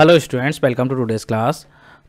Hello students welcome to today's class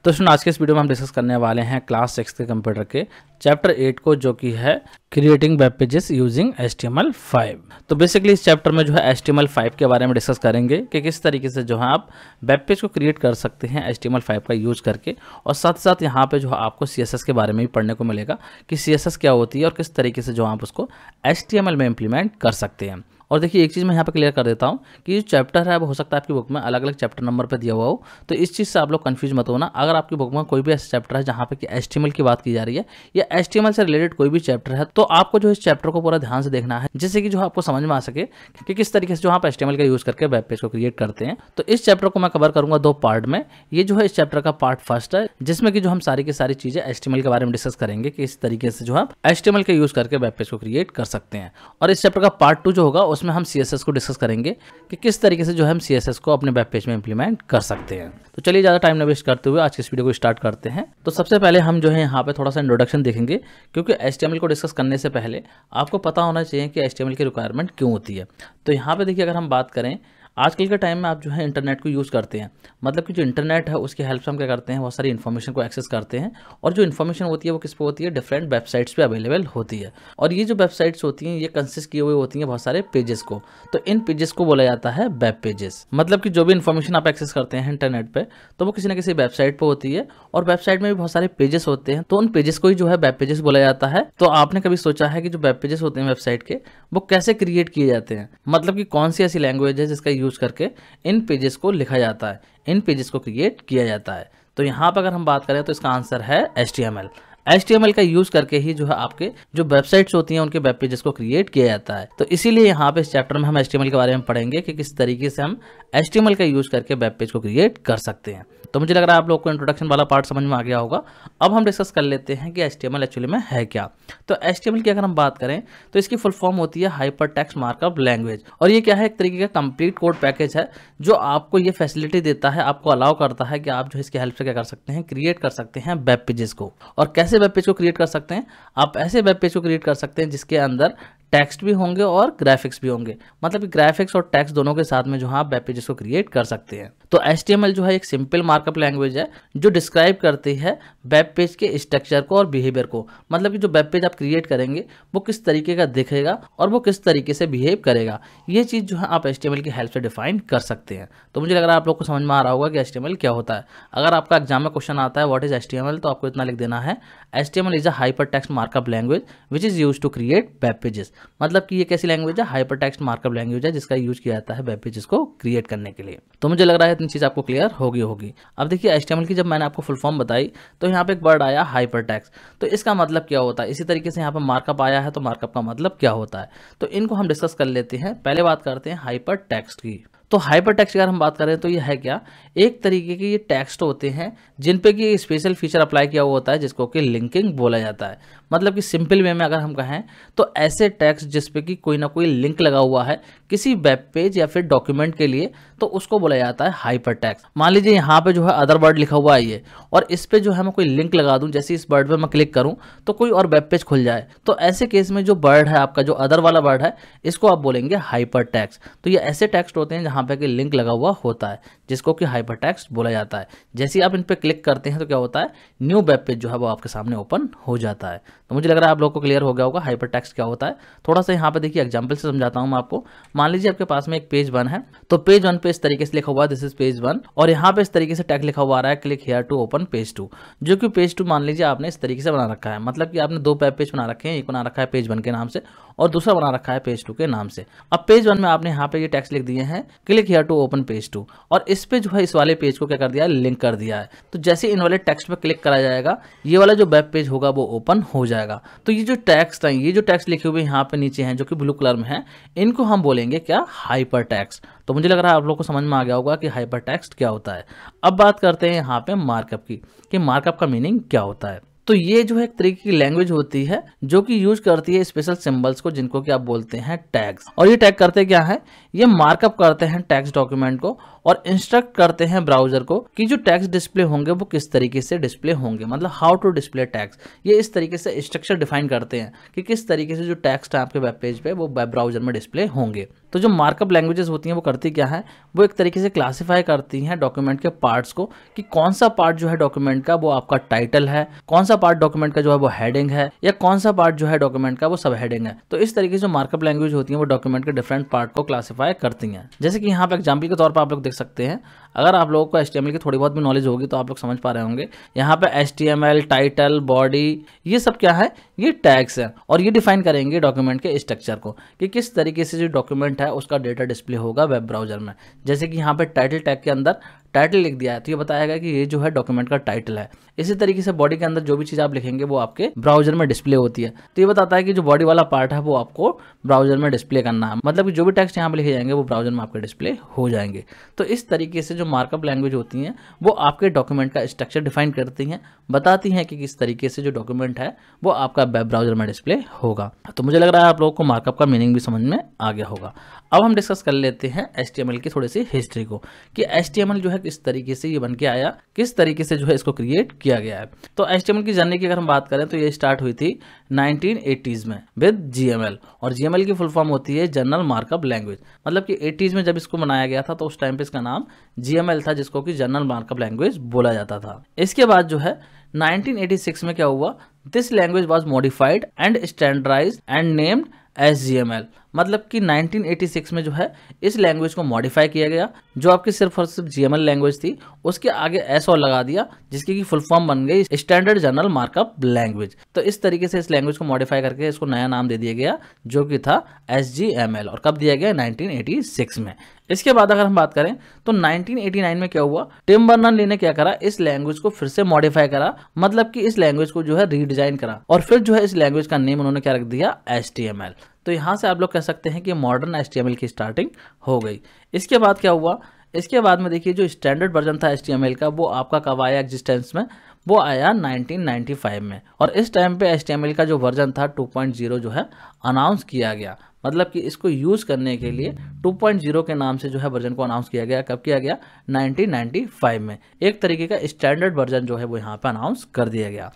तो student आज के इस वीडियो में हम डिस्कस करने वाले हैं क्लास सिक्स के कंप्यूटर के चैप्टर एट को जो कि है creating web pages using H T M L five तो बेसिकली इस चैप्टर में जो है H T M L five के बारे में डिस्कस करेंगे कि किस तरीके से जो है आप वेब पेज को क्रिएट कर सकते हैं H T M L five का यूज करके और साथ ही साथ यहाँ पे जो है आपको सी एस एस के बारे में भी पढ़ने को मिलेगा कि सी एस एस क्या होती है और किस तरीके से जो आप उसको एस टी एम एल में इम्प्लीमेंट कर सकते हैं और देखिए एक चीज़ मैं यहाँ पर क्लियर कर देता हूँ कि जो चैप्टर है वो हो सकता है आपकी बुक में अलग अलग चैप्टर नंबर पर दिया हुआ हो तो इस चीज़ से आप लोग कन्फ्यूज मत होना अगर आपकी बुक में कोई भी ऐसा चैप्टर है जहाँ पे कि एस की बात की जा रही है या एस से रिलेटेड कोई भी चैप्टर है तो आपको जो इस चैप्टर को पूरा ध्यान से देखना है जिससे कि जो आपको समझ में आ सके कि किस तरीके से जो आप एस का यूज़ करके वेब पेज को क्रिएट करते हैं तो इस चैप्टर को मैं कवर करूँगा दो पार्ट में ये जो है इस चैप्टर का पार्ट फर्स्ट है जिसमें कि जो हम सारी की सारी चीज़ें एस के बारे में डिस्कस करेंगे कि इस तरीके से जो आप एस का यूज़ करके वेब पेज को क्रिएट कर सकते हैं और इस चैप्टर का पार्ट टू जो होगा उस उसमें हम सी को डिस्कस करेंगे कि किस तरीके से जो हम सी को अपने वेब पेज में इंप्लीमेंट कर सकते हैं तो चलिए ज़्यादा टाइम ना वेस्ट करते हुए आज इस वीडियो को स्टार्ट करते हैं तो सबसे पहले हम जो है यहाँ पर थोड़ा सा इंट्रोडक्शन देखेंगे क्योंकि एस को डिस्कस करने से पहले आपको पता होना चाहिए कि एस की रिक्वायरमेंट क्यों होती है तो यहाँ पर देखिए अगर हम बात करें आजकल के टाइम में आप जो है इंटरनेट को यूज़ करते हैं मतलब कि जो इंटरनेट है उसकी हेल्प से हम क्या करते हैं बहुत सारी इन्फॉर्मेशन को एक्सेस करते हैं और जो इन्फॉर्मेशन होती है वो किस पे होती है डिफरेंट वेबसाइट्स पे अवेलेबल होती है और ये जो वेबसाइट्स होती हैं ये कंसिस्ट किए हुए होती हैं बहुत सारे पेजेस को तो इन पेजेस को बोला जाता है वेब पेजेस मतलब कि जो भी इन्फॉर्मेशन आप एक्सेस करते हैं इंटरनेट पर तो वो किसी ना किसी वेबसाइट पर होती है और वेबसाइट में भी बहुत सारे पेजेस होते हैं तो उन पेजेस को ही जो है वेब पेजेस बोला जाता है तो आपने कभी सोचा है कि जो वेब पेजेस होते हैं वेबसाइट के वो कैसे क्रिएट किए जाते हैं मतलब कि कौन सी ऐसी लैंग्वेज है जिसका यूज़ करके इन पेजेस को लिखा जाता है इन पेजेस को क्रिएट किया जाता है तो यहाँ पर अगर हम बात करें तो इसका आंसर है एच एच का यूज करके ही जो है आपके जो वेबसाइट्स होती हैं उनके वेब पेजेस को क्रिएट किया जाता है तो इसीलिए यहाँ पे इस चैप्टर में हम एच के बारे में पढ़ेंगे कि किस तरीके से हम एच का यूज करके वेब पेज को क्रिएट कर सकते हैं तो मुझे लग रहा है आप लोग को इंट्रोडक्शन वाला पार्ट समझ में आ गया होगा अब हम डिस्कस कर लेते हैं कि एच एक्चुअली में है क्या तो एच की अगर हम बात करें तो इसकी फुल फॉर्म होती है हाइपर टेक्स्ट मार्कअप लैंग्वेज और ये क्या है एक तरीके का कंप्लीट कोड पैकेज है जो आपको ये फैसिलिटी देता है आपको अलाउ करता है कि आप जो इसकी हेल्प से क्या कर सकते हैं क्रिएट कर सकते हैं वेब पेजेस को और कैसे ऐसे वेब पेज को क्रिएट कर सकते हैं आप ऐसे वेब पेज को क्रिएट कर सकते हैं जिसके अंदर टेक्स्ट भी होंगे और ग्राफिक्स भी होंगे मतलब ग्राफिक्स और टेक्स्ट दोनों के साथ में जो आप वेब पेजेस को क्रिएट कर सकते हैं तो एस जो है एक सिंपल मार्कअप लैंग्वेज है जो डिस्क्राइब करती है वेब पेज के स्ट्रक्चर को और बिहेवियर को मतलब कि जो वेब पेज आप क्रिएट करेंगे वो किस तरीके का दिखेगा और वो किस तरीके से बिहेव करेगा ये चीज़ जो है आप एस की हेल्प से डिफाइन कर सकते हैं तो मुझे लग रहा है आप लोग को समझ में आ रहा होगा कि एस क्या होता है अगर आपका एग्जाम में क्वेश्चन आता है वॉट इज एस तो आपको इतना लिख देना है H T M L is a hyper text markup language which is use to create web pages मतलब कि ये कैसी लैंग्वेज है हाइपर टेक्स्ट मार्कअप लैंग्वेज है जिसका यूज किया जाता है वेब पेजेस को क्रिएट करने के लिए तो मुझे लग रहा है इतनी चीज़ आपको क्लियर होगी होगी अब देखिए एच की जब मैंने आपको फुल फॉर्म बताई तो यहाँ पे एक वर्ड आया हाइपर टेक्स्ट तो इसका मतलब क्या होता है इसी तरीके से यहाँ पर मार्कअप आया है तो मार्कअप का मतलब क्या होता है तो इनको हम डिस्कस कर लेते हैं पहले बात करते हैं हाइपर टेक्स्ट की तो हाइपर टैक्स की अगर हम बात करें तो ये है क्या एक तरीके के ये टेक्स्ट होते हैं जिन पे कि स्पेशल फीचर अप्लाई किया हुआ होता है जिसको कि लिंकिंग बोला जाता है मतलब कि सिंपल वे में अगर हम कहें तो ऐसे टेक्स्ट जिस पे कि कोई ना कोई लिंक लगा हुआ है किसी वेब पेज या फिर डॉक्यूमेंट के लिए तो उसको बोला जाता है हाइपर टैक्स मान लीजिए यहाँ पे जो है अदर वर्ड लिखा हुआ है ये और इस पर जो है मैं कोई लिंक लगा दूँ जैसे इस वर्ड पर मैं क्लिक करूँ तो कोई और वेब पेज खुल जाए तो ऐसे केस में जो वर्ड है आपका जो अदर वाला वर्ड है इसको आप बोलेंगे हाइपर टैक्स तो ये ऐसे टेक्स्ट होते हैं जहाँ यहाँ पे कि लिंक लगा हुआ होता है जिसको कि हाइपर टैक्स बोला जाता है जैसे ही आप इन पर क्लिक करते हैं तो क्या होता है न्यू वेब पेज जो है वो आपके सामने ओपन हो जाता है तो मुझे लग रहा है आप लोग को क्लियर हो गया होगा हाइपर टैक्स क्या होता है थोड़ा सा यहाँ पे देखिए एग्जाम्पल से समझाता हूँ मैं आपको मान लीजिए आपके पास में एक पेज वन है तो पेज वन पे इस तरीके से लिखा हुआ है दिस इज पेज वन और यहाँ पे इस तरीके से टैक्स लिखा हुआ आ रहा है click here to open page two जो कि पेज टू मान लीजिए आपने इस तरीके से बना रखा है मतलब कि आपने दो वेब पेज बना रखे हैं एक बना रखा है पेज वन के नाम से और दूसरा बना रखा है पेज टू के नाम से अब पेज वन में आपने यहाँ पे ये टैक्स लिख दिए हैं कि click here to open page two और इस पे जो है इस वाले पेज को क्या कर दिया है लिंक कर दिया है तो जैसे इन वाले टेक्स्ट पर क्लिक करा जाएगा ये वाला जो वेब पेज होगा वो ओपन हो जाएगा तो ये जो टैक्स हैं ये जो टैक्स लिखे हुए यहाँ पे नीचे हैं जो कि ब्लू कलर में है इनको हम बोलेंगे क्या हाइपर टैक्स तो मुझे लग रहा है आप लोग को समझ में आ गया होगा कि हाइपर टैक्स क्या होता है अब बात करते हैं यहाँ पे मार्कअप की कि मार्कअप का मीनिंग क्या होता है तो ये जो है एक तरीके की लैंग्वेज होती है जो कि यूज करती है स्पेशल सिंबल्स को जिनको कि आप बोलते हैं टैग्स और ये टैग करते क्या है ये मार्कअप करते हैं टैक्स डॉक्यूमेंट को और इंस्ट्रक्ट करते हैं ब्राउजर को कि जो टैक्स डिस्प्ले होंगे वो किस तरीके से डिस्प्ले होंगे मतलब हाउ टू डिस्प्ले टैक्स ये इस तरीके से स्ट्रक्चर डिफाइन करते हैं कि किस तरीके से जो टैक्स है आपके वेब पेज पे वो वेब ब्राउजर में डिस्प्ले होंगे तो जो मार्कअप लैंग्वेजेस होती हैं वो करती क्या है वो एक तरीके से क्लासीफाई करती हैं डॉक्यूमेंट के पार्ट्स को कि कौन सा पार्ट जो है डॉक्यूमेंट का वो आपका टाइटल है कौन सा पार्ट डॉक्यूमेंट का जो है वो हेडिंग है या कौन सा पार्ट जो है डॉक्यूमेंट का वो सब हेडिंग है तो इस तरीके से जो मार्कअप लैंग्वेज होती है वो डॉक्यूमेंट के डिफरेंट पार्ट को क्लासीफाई करती हैं जैसे कि यहाँ पर एग्जाम्पल के तौर पर आप लोग देख सकते हैं अगर आप लोगों को एच की थोड़ी बहुत भी नॉलेज होगी तो आप लोग समझ पा रहे होंगे यहाँ पर एच टाइटल बॉडी ये सब क्या है ये टैग्स है और ये डिफाइन करेंगे डॉक्यूमेंट के स्ट्रक्चर को कि किस तरीके से जो डॉक्यूमेंट है उसका डेटा डिस्प्ले होगा वेब ब्राउजर में जैसे कि यहाँ पर टाइटल टैग के अंदर टाइटल लिख दिया है तो ये बताएगा कि ये जो है डॉक्यूमेंट का टाइटल है इसी तरीके से बॉडी के अंदर जो भी चीज़ आप लिखेंगे वो आपके ब्राउजर में डिस्प्ले होती है तो ये बताता है कि जो बॉडी वाला पार्ट है वो आपको ब्राउजर में डिस्प्ले करना है मतलब कि जो भी टेक्स्ट यहाँ पर लिखे जाएंगे वो ब्राउजर में आपके डिस्प्ले हो जाएंगे तो इस तरीके से जो मार्कअप लैंग्वेज होती हैं वो आपके डॉक्यूमेंट का स्ट्रक्चर डिफाइन करती हैं बताती हैं कि किस तरीके से जो डॉक्यूमेंट है वो आपका वेब ब्राउजर में डिस्प्ले होगा तो मुझे लग रहा है आप लोगों को मार्कअप का मीनिंग भी समझ में आ गया होगा अब हम डिस्कस कर लेते हैं एस की थोड़ी सी हिस्ट्री को कि एस जो है किस तरीके से ये बन के आया किस तरीके से जो है इसको क्रिएट किया गया है तो एस की जर्नी की अगर हम बात करें तो ये स्टार्ट हुई थी नाइनटीन में विद जी और जी की फुल फॉर्म होती है जनरल मार्कअप लैंग्वेज मतलब कि एटीज़ में जब इसको बनाया गया था तो उस टाइम पर इसका नाम जी जीएमएल था जिसको कि जनरल मार्कअप लैंग्वेज बोला जाता था इसके बाद जो है 1986 में क्या हुआ this language was modified and standardize and named S G M L मतलब कि 1986 में जो है इस लैंग्वेज को मॉडिफाई किया गया जो आपकी सिर्फ और सिर्फ जी लैंग्वेज थी उसके आगे एस और लगा दिया जिसकी की फुल फॉर्म बन गई स्टैंडर्ड जनरल मार्कअप लैंग्वेज तो इस तरीके से इस लैंग्वेज को मॉडिफाई करके इसको नया नाम दे दिया गया जो कि था एस और कब दिया गया नाइनटीन में इसके बाद अगर हम बात करें तो 1989 में क्या हुआ टिम बर्नन ली ने क्या करा इस लैंग्वेज को फिर से मॉडिफाई करा मतलब कि इस लैंग्वेज को जो है रीडिजाइन करा और फिर जो है इस लैंग्वेज का नेम उन्होंने क्या रख दिया एस तो यहाँ से आप लोग कह सकते हैं कि मॉडर्न एस की स्टार्टिंग हो गई इसके बाद क्या हुआ इसके बाद में देखिए जो स्टैंडर्ड वर्जन था एस का वो आपका कब आया एग्जिस्टेंस में वो आया 1995 में और इस टाइम पे एस का जो वर्जन था 2.0 जो है अनाउंस किया गया मतलब कि इसको यूज़ करने के लिए 2.0 के नाम से जो है वर्जन को अनाउंस किया गया कब किया गया 1995 में एक तरीके का स्टैंडर्ड वर्जन जो है वो यहाँ पर अनाउंस कर दिया गया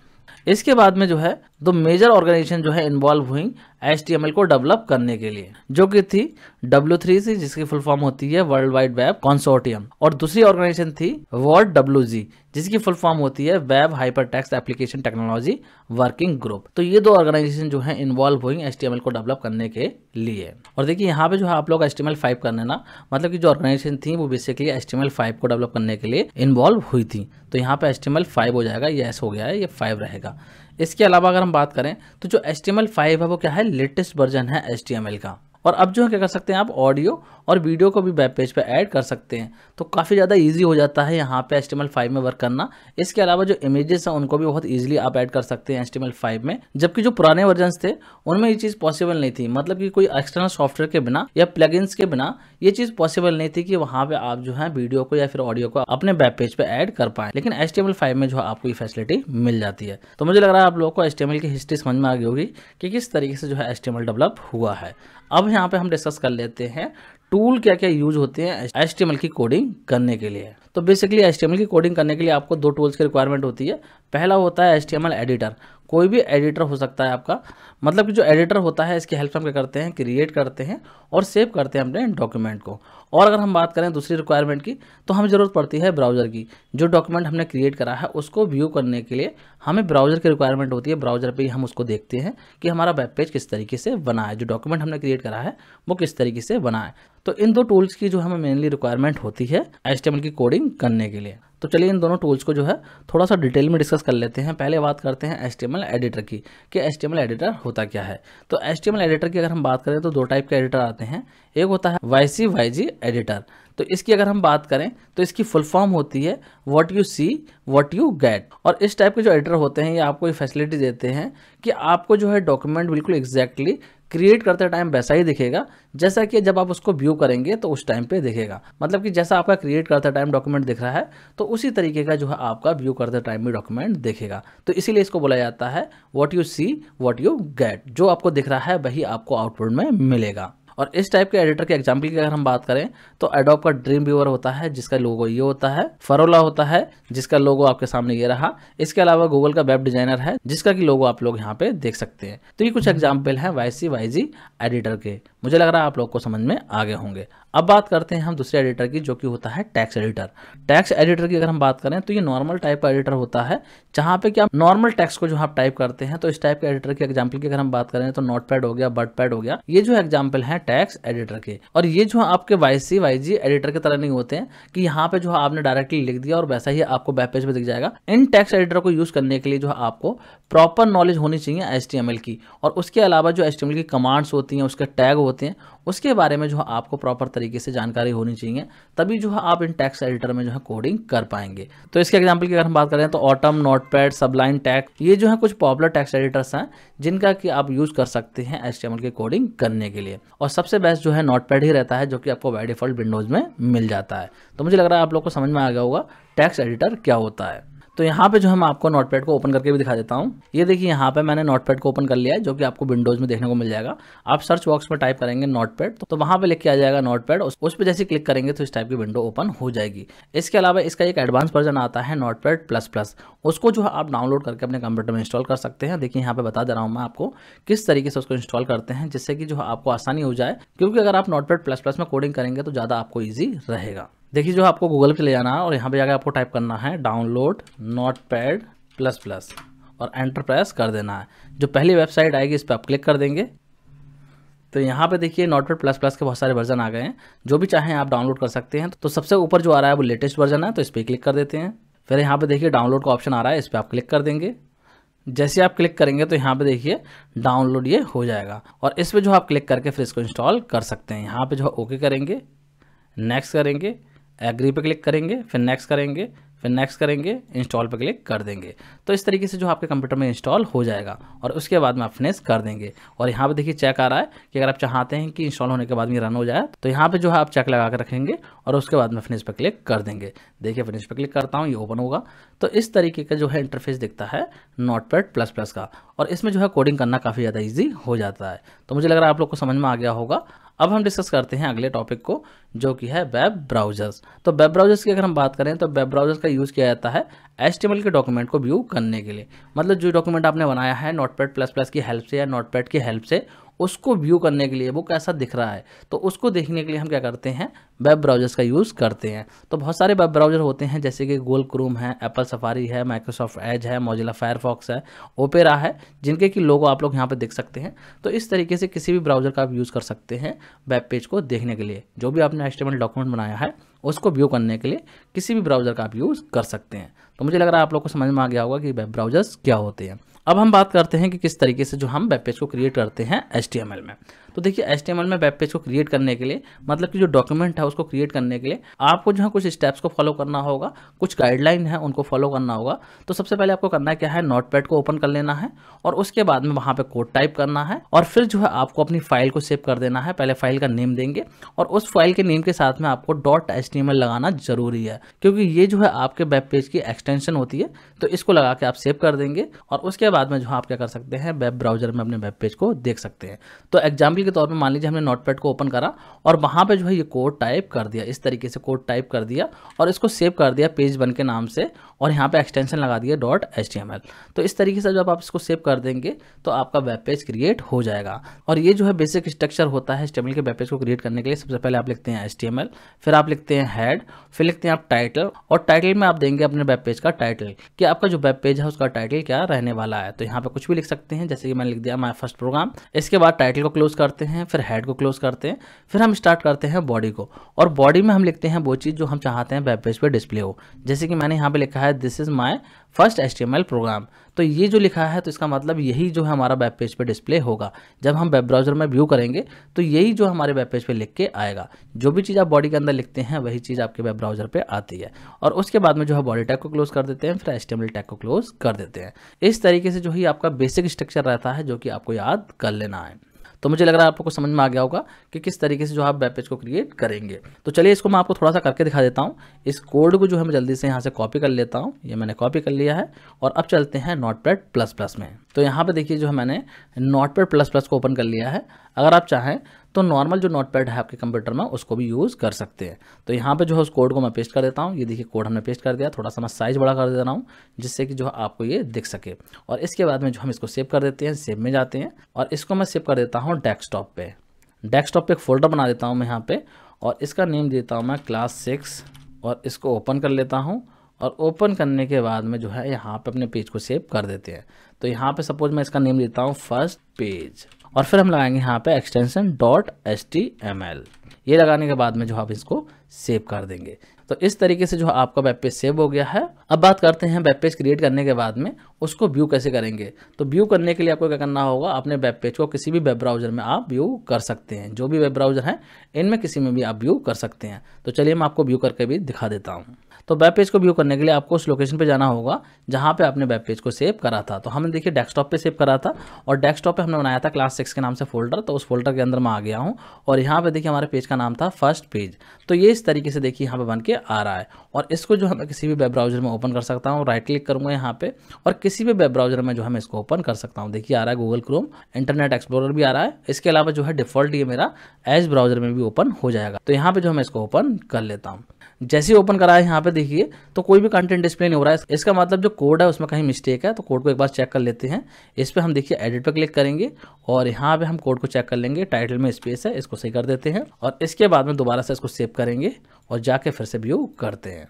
इसके बाद में जो है दो मेजर ऑर्गेनाइजेशन जो है इन्वॉल्व हुई एस को डेवलप करने के लिए जो कि थी डब्ल्यू थ्री सी जिसकी फुल फॉर्म होती है वर्ल्ड वाइड वेब कॉन्सोर्टियम और दूसरी ऑर्गेनाइजेशन थी वर्ल्ड डब्ल्यू जी जिसकी फुल फॉर्म होती है web hyper text application technology working group तो ये दो ऑर्गेनाइजेशन जो है इन्वॉल्व हुई एस को डेवलप करने के लिए और देखिए यहाँ पे जो है आप लोग एच टी फाइव करने ना मतलब कि जो ऑर्गेनाइजेशन थी वो बेसिकली एच फाइव को डेवलप करने के लिए इन्वॉल्व हुई थी तो यहाँ पे एच फाइव हो जाएगा ये एस हो गया है ये फाइव रहेगा इसके अलावा अगर हम बात करें तो जो HTML5 T M L five है वो क्या है लेटेस्ट वर्जन है एच टी एम एल का और अब जो है क्या कर सकते हैं आप ऑडियो और वीडियो को भी वेब पेज पर ऐड कर सकते हैं तो काफ़ी ज़्यादा ईजी हो जाता है यहाँ पे एच फाइव में वर्क करना इसके अलावा जो इमेजेस हैं उनको भी बहुत ईजिली आप ऐड कर सकते हैं एच फाइव में जबकि जो पुराने वर्जन थे उनमें ये चीज़ पॉसिबल नहीं थी मतलब कि कोई एक्सटर्नल सॉफ्टवेयर के बिना या प्लगइन्स के बिना ये चीज़ पॉसिबल नहीं थी कि वहाँ पे आप जो है वीडियो को या फिर ऑडियो को अपने वेब पेज पे ऐड कर पाए लेकिन एच फाइव में जो है आपको ये फैसिलिटी मिल जाती है तो मुझे लग रहा है आप लोगों को एच की हिस्ट्री समझ में आ गई होगी कि किस तरीके से जो है एच डेवलप हुआ है अब यहाँ पे हम डिस्कस कर लेते हैं टूल क्या क्या यूज होते हैं एस की कोडिंग करने के लिए तो बेसिकली एस की कोडिंग करने के लिए आपको दो टूल्स की रिक्वायरमेंट होती है पहला होता है एस एडिटर कोई भी एडिटर हो सकता है आपका मतलब कि जो एडिटर होता है इसकी हेल्प हम क्या करते हैं क्रिएट करते हैं और सेव करते हैं अपने डॉक्यूमेंट को और अगर हम बात करें दूसरी रिक्वायरमेंट की तो हमें ज़रूरत पड़ती है ब्राउज़र की जो डॉक्यूमेंट हमने क्रिएट करा है उसको व्यू करने के लिए हमें ब्राउज़र की रिक्वायरमेंट होती है ब्राउज़र पर हम उसको देखते हैं कि हमारा वेब पेज किस तरीके से बना है जो डॉक्यूमेंट हमने क्रिएट करा है वो किस तरीके से बना है तो इन दो टूल्स की जो हमें मेनली रिक्वायरमेंट होती है एच की कोडिंग करने के लिए तो चलिए इन दोनों टूल्स को जो है थोड़ा सा डिटेल में डिस्कस कर लेते हैं पहले बात करते हैं एच एडिटर की कि एच एडिटर होता क्या है तो एच एडिटर की अगर हम बात करें तो दो टाइप के एडिटर आते हैं एक होता है वाई जी एडिटर तो इसकी अगर हम बात करें तो इसकी फुल फॉर्म होती है what you see what you get और इस टाइप के जो एडिटर होते हैं ये आपको ये फैसिलिटी देते हैं कि आपको जो है डॉक्यूमेंट बिल्कुल एग्जैक्टली क्रिएट करते टाइम वैसा ही दिखेगा जैसा कि जब आप उसको व्यू करेंगे तो उस टाइम पे दिखेगा मतलब कि जैसा आपका क्रिएट करते टाइम डॉक्यूमेंट दिख रहा है तो उसी तरीके का जो है आपका व्यू करते टाइम भी डॉक्यूमेंट दिखेगा तो इसीलिए इसको बोला जाता है what you see what you get जो आपको दिख रहा है वही आपको आउटपुट में मिलेगा और इस टाइप के एडिटर के एग्जाम्पल की अगर हम बात करें तो एडोप का ड्रीम व्यूअर होता है जिसका लोगो ये होता है फरोला होता है जिसका लोगो आपके सामने ये रहा इसके अलावा गूगल का वेब डिजाइनर है जिसका की लोगो आप लोग यहाँ पे देख सकते हैं तो ये कुछ एग्जाम्पल है वाई सी एडिटर के मुझे लग रहा है आप लोग को समझ में आगे होंगे अब बात करते हैं हम दूसरे एडिटर की जो कि होता है टैक्स एडिटर टैक्स एडिटर की अगर हम बात करें तो ये नॉर्मल टाइप का एडिटर होता है जहाँ पे कि आप नॉर्मल टैक्स को जो आप टाइप करते हैं तो इस टाइप के एडिटर के एग्जाम्पल की अगर हम बात करें तो नोट हो गया बर्ड पैड हो गया ये जो एग्जाम्पल है टैक्स एडिटर के और ये जो आपके वाई वाईजी एडिटर की तरह नहीं होते हैं कि यहाँ पे जो आपने डायरेक्टली लिख दिया और वैसा ही आपको वेब पेज पर दिख जाएगा इन टैक्स एडिटर को यूज करने के लिए जो आपको प्रॉपर नॉलेज होनी चाहिए एस की और उसके अलावा जो एस की कमांड्स होती हैं उसके टैग होते हैं उसके बारे में जो आपको प्रॉपर तरीके तरीके से जानकारी होनी चाहिए तभी जो है आप इन टेक्स एडिटर में जो है कोडिंग कर पाएंगे तो इसके एग्जाम्पल की अगर हम बात करें तो Atom Notepad Sublime Text ये जो है कुछ पॉपुलर टैक्स एडिटर्स हैं जिनका कि आप यूज कर सकते हैं एच की कोडिंग करने के लिए और सबसे बेस्ट जो है नोट ही रहता है जो कि आपको बाई डिफॉल्ट विंडोज में मिल जाता है तो मुझे लग रहा है आप लोग को समझ में आ गया होगा टैक्स एडिटर क्या होता है तो यहाँ पे जो हम आपको नोटपैड को ओपन करके भी दिखा देता हूँ ये देखिए यहाँ पे मैंने नोटपैड को ओपन कर लिया है जो कि आपको विंडोज में देखने को मिल जाएगा आप सर्च बॉक्स में टाइप करेंगे नोटपैड तो वहाँ पे लेके आ जाएगा नोटपैड उस पर जैसे क्लिक करेंगे तो इस टाइप की विंडो ओपन हो जाएगी इसके अलावा इसका एक एडवांस वर्जन आता है नोटपैड प्लस प्लस उसको जो है आप डाउनलोड करके अपने कंप्यूटर में इंस्टॉल कर सकते हैं देखिए यहाँ पे बता दे रहा हूँ मैं आपको किस तरीके से उसको इंस्टॉल करते हैं जिससे कि जो आपको आसानी हो जाए क्योंकि अगर आप नोटपैड प्लस प्लस में कोडिंग करेंगे तो ज़्यादा आपको ईजी रहेगा देखिए जो आपको गूगल पे ले जाना है और यहाँ पे जाकर आपको टाइप करना है download Notepad plus plus और एंटर प्रेस कर देना है जो पहली वेबसाइट आएगी इस पर आप क्लिक कर देंगे तो यहाँ पे देखिए नोट पैड प्लस प्लस के बहुत सारे वर्जन आ गए हैं जो भी चाहें आप डाउनलोड कर सकते हैं तो सबसे ऊपर जो आ रहा है वो लेटेस्ट वर्जन है तो इस पर क्लिक कर देते हैं फिर यहाँ पर देखिए डाउनलोड का ऑप्शन आ रहा है इस पर आप क्लिक कर देंगे जैसे आप क्लिक करेंगे तो यहाँ पे देखिए डाउनलोड ये हो जाएगा और इस पर जो आप क्लिक करके फिर इसको इंस्टॉल कर सकते हैं यहाँ पे जो ओके करेंगे नेक्स्ट करेंगे एग्री पे क्लिक करेंगे फिर नेक्स्ट करेंगे फिर नेक्स्ट करेंगे इंस्टॉल पे क्लिक कर देंगे तो इस तरीके से जो आपके कंप्यूटर में इंस्टॉल हो जाएगा और उसके बाद में आप फिनिश कर देंगे और यहाँ पे देखिए चेक आ रहा है कि अगर आप चाहते हैं कि इंस्टॉल होने के बाद में रन हो जाए तो यहाँ पे जो है आप चेक लगा कर रखेंगे और उसके बाद में फिनिश पे क्लिक कर देंगे देखिए फिनिश पे क्लिक करता हूँ ये ओपन होगा तो इस तरीके का जो है इंटरफेस दिखता है नोट प्लस प्लस का और इसमें जो है कोडिंग करना काफ़ी ज़्यादा ईजी हो जाता है तो मुझे लग रहा है आप लोग को समझ में आ गया होगा अब हम डिस्कस करते हैं अगले टॉपिक को जो कि है वेब ब्राउजर्स तो वेब ब्राउजर्स की अगर हम बात करें तो वेब ब्राउजर्स का यूज़ किया जाता है एच के डॉक्यूमेंट को व्यू करने के लिए मतलब जो डॉक्यूमेंट आपने बनाया है नोटपैड प्लस प्लस की हेल्प से या नोटपैड की हेल्प से उसको व्यू करने के लिए वो कैसा दिख रहा है तो उसको देखने के लिए हम क्या करते हैं वेब ब्राउजर्स का यूज़ करते हैं तो बहुत सारे वेब ब्राउजर होते हैं जैसे कि गूगल क्रूम है एप्पल सफारी है माइक्रोसॉफ्ट एज है मोजिला फायरफॉक्स है ओपेरा है जिनके कि लोगों आप लोग यहाँ पर देख सकते हैं तो इस तरीके से किसी भी ब्राउजर का आप यूज़ कर सकते हैं वेब पेज को देखने के लिए जो भी आपने एस्टिमेट डॉक्यूमेंट बनाया है उसको व्यू करने के लिए किसी भी ब्राउज़र का आप यूज़ कर सकते हैं तो मुझे लग रहा है आप लोग को समझ में आ गया होगा कि वेब ब्राउज़र्स क्या होते हैं अब हम बात करते हैं कि किस तरीके से जो हम वेब पेज को क्रिएट करते हैं एच में तो देखिए एस में वेब पेज को क्रिएट करने के लिए मतलब कि जो डॉक्यूमेंट है उसको क्रिएट करने के लिए आपको जो है कुछ स्टेप्स को फॉलो करना होगा कुछ गाइडलाइन है उनको फॉलो करना होगा तो सबसे पहले आपको करना क्या है नोट को ओपन कर लेना है और उसके बाद में वहाँ पे कोड टाइप करना है और फिर जो है आपको अपनी फाइल को सेव कर देना है पहले फाइल का नेम देंगे और उस फाइल के नेम के साथ में आपको डॉट एस लगाना जरूरी है क्योंकि ये जो है आपके वेब पेज की एक्सटेंशन होती है तो इसको लगा के आप सेव कर देंगे और उसके बाद में जो आप क्या कर सकते हैं वेब ब्राउजर में अपने वेब पेज को देख सकते हैं तो एग्जाम्पल के तौर पे मान लीजिए हमने नोटपैड को ओपन करा और वहाँ पे जो है ये कोड टाइप कर दिया इस तरीके से कोड टाइप कर दिया और इसको सेव कर दिया पेज वन के नाम से और यहाँ पे एक्सटेंशन लगा दिया डॉट एच तो इस तरीके से जब आप इसको सेव कर देंगे तो आपका वेब पेज क्रिएट हो जाएगा और ये जो है बेसिक स्ट्रक्चर होता है एच के वेब पेज को क्रिएट करने के लिए सबसे पहले आप लिखते हैं एच फिर आप लिखते हैं हेड फिर लिखते हैं आप टाइटल और टाइटल में आप देंगे अपने वेब पेज का टाइटल कि आपका जो वेब पेज है उसका टाइटल क्या रहने वाला है तो यहाँ पर कुछ भी लिख सकते हैं जैसे कि मैंने लिख दिया माई फर्स्ट प्रोग्राम इसके बाद टाइटल को क्लोज करते करते हैं फिर हेड को क्लोज करते हैं फिर हम स्टार्ट करते हैं बॉडी को और बॉडी में हम लिखते हैं वो चीज़ जो हम चाहते हैं वेब पेज पर डिस्प्ले हो जैसे कि मैंने यहाँ पे लिखा है this is my first H program तो ये जो लिखा है तो इसका मतलब यही जो है हमारा वेब पेज पे डिस्प्ले होगा जब हम वेब ब्राउजर में व्यू करेंगे तो यही जो हमारे वेब पेज पे लिख के आएगा जो भी चीज़ आप बॉडी के अंदर लिखते हैं वही चीज़ आपके वेब ब्राउजर पे आती है और उसके बाद में जो है बॉडी टैग को क्लोज कर देते हैं फिर एच टैग को क्लोज कर देते हैं इस तरीके से जो ही आपका बेसिक स्ट्रक्चर रहता है जो कि आपको याद कर लेना है तो मुझे लग रहा है आपको समझ में आ गया होगा कि किस तरीके से जो आप वेब पेज को क्रिएट करेंगे तो चलिए इसको मैं आपको थोड़ा सा करके दिखा देता हूँ इस कोड को जो है मैं जल्दी से यहाँ से कॉपी कर लेता हूँ ये मैंने कॉपी कर लिया है और अब चलते हैं नोट प्लस प्लस में तो यहाँ पर देखिए जो है मैंने नोट प्लस प्लस को ओपन कर लिया है अगर आप चाहें तो नॉर्मल जो नोट पैड है आपके कंप्यूटर में उसको भी यूज़ कर सकते हैं तो यहाँ पे जो है उस कोड को मैं पेस्ट कर देता हूँ ये देखिए कोड हमने पेस्ट कर दिया थोड़ा सा मैं साइज़ बड़ा कर दे रहा हूँ जिससे कि जो है आपको ये दिख सके और इसके बाद में जो हम इसको सेव कर देते हैं सेव में जाते हैं और इसको मैं सेव कर देता हूँ डेस्कटॉप पे डेस्कटॉप पे एक फोल्डर बना देता हूँ मैं यहाँ पे और इसका नेम देता हूँ मैं क्लास सिक्स और इसको ओपन कर लेता हूँ और ओपन करने के बाद में जो है यहाँ पे अपने पेज को सेव कर देते हैं तो यहाँ पे सपोज मैं इसका नेम देता हूँ फर्स्ट पेज और फिर हम लगाएंगे यहाँ पे extension dot H T M L ये लगाने के बाद में जो आप इसको सेव कर देंगे तो इस तरीके से जो आपका वेब पेज सेव हो गया है अब बात करते हैं वेब पेज क्रिएट करने के बाद में उसको व्यू कैसे करेंगे तो व्यू करने के लिए आपको क्या करना होगा अपने वेब पेज को किसी भी वेब ब्राउजर में आप व्यू कर सकते हैं जो भी वेब ब्राउजर हैं इनमें किसी में भी आप व्यू कर सकते हैं तो चलिए मैं आपको व्यू करके भी दिखा देता हूँ तो वेब पेज को व्यू करने के लिए आपको उस लोकेशन पर जाना होगा जहाँ पर आपने वेब पेज को सेव करा था तो हमने देखिए डेस्कटॉप पर सेव करा था और डेस्कटॉप पर हमने बनाया था क्लास सिक्स के नाम से फोल्डर तो उस फोल्डर के अंदर मैं आ गया हूँ और यहाँ पर देखिए हमारे पेज का नाम था फर्स्ट पेज तो ये इस तरीके से देखिए यहाँ पर बन के आ रहा है और इसको जो हम किसी भी वेब ब्राउजर में ओपन कर सकता हूँ राइट क्लिक करूँगा यहाँ पे और किसी भी वेब ब्राउजर में जो है मैं इसको ओपन कर सकता हूँ देखिए आ रहा है गूगल क्रोम इंटरनेट एक्सप्लोरर भी आ रहा है इसके अलावा जो है डिफॉल्ट ये मेरा एज ब्राउजर में भी ओपन हो जाएगा तो यहाँ पे जो है मैं इसको ओपन कर लेता हूँ जैसे ही ओपन कराया है यहाँ पे देखिए तो कोई भी कंटेंट डिस्प्ले नहीं हो रहा है इसका मतलब जो कोड है उसमें कहीं मिस्टेक है तो कोड को एक बार चेक कर लेते हैं इस पर हम देखिए एडिट पर क्लिक करेंगे और यहाँ पे हम कोड को चेक कर लेंगे टाइटल में स्पेस है इसको सही कर देते हैं और इसके बाद में दोबारा से इसको सेव करेंगे और जाके फिर से व्यू करते हैं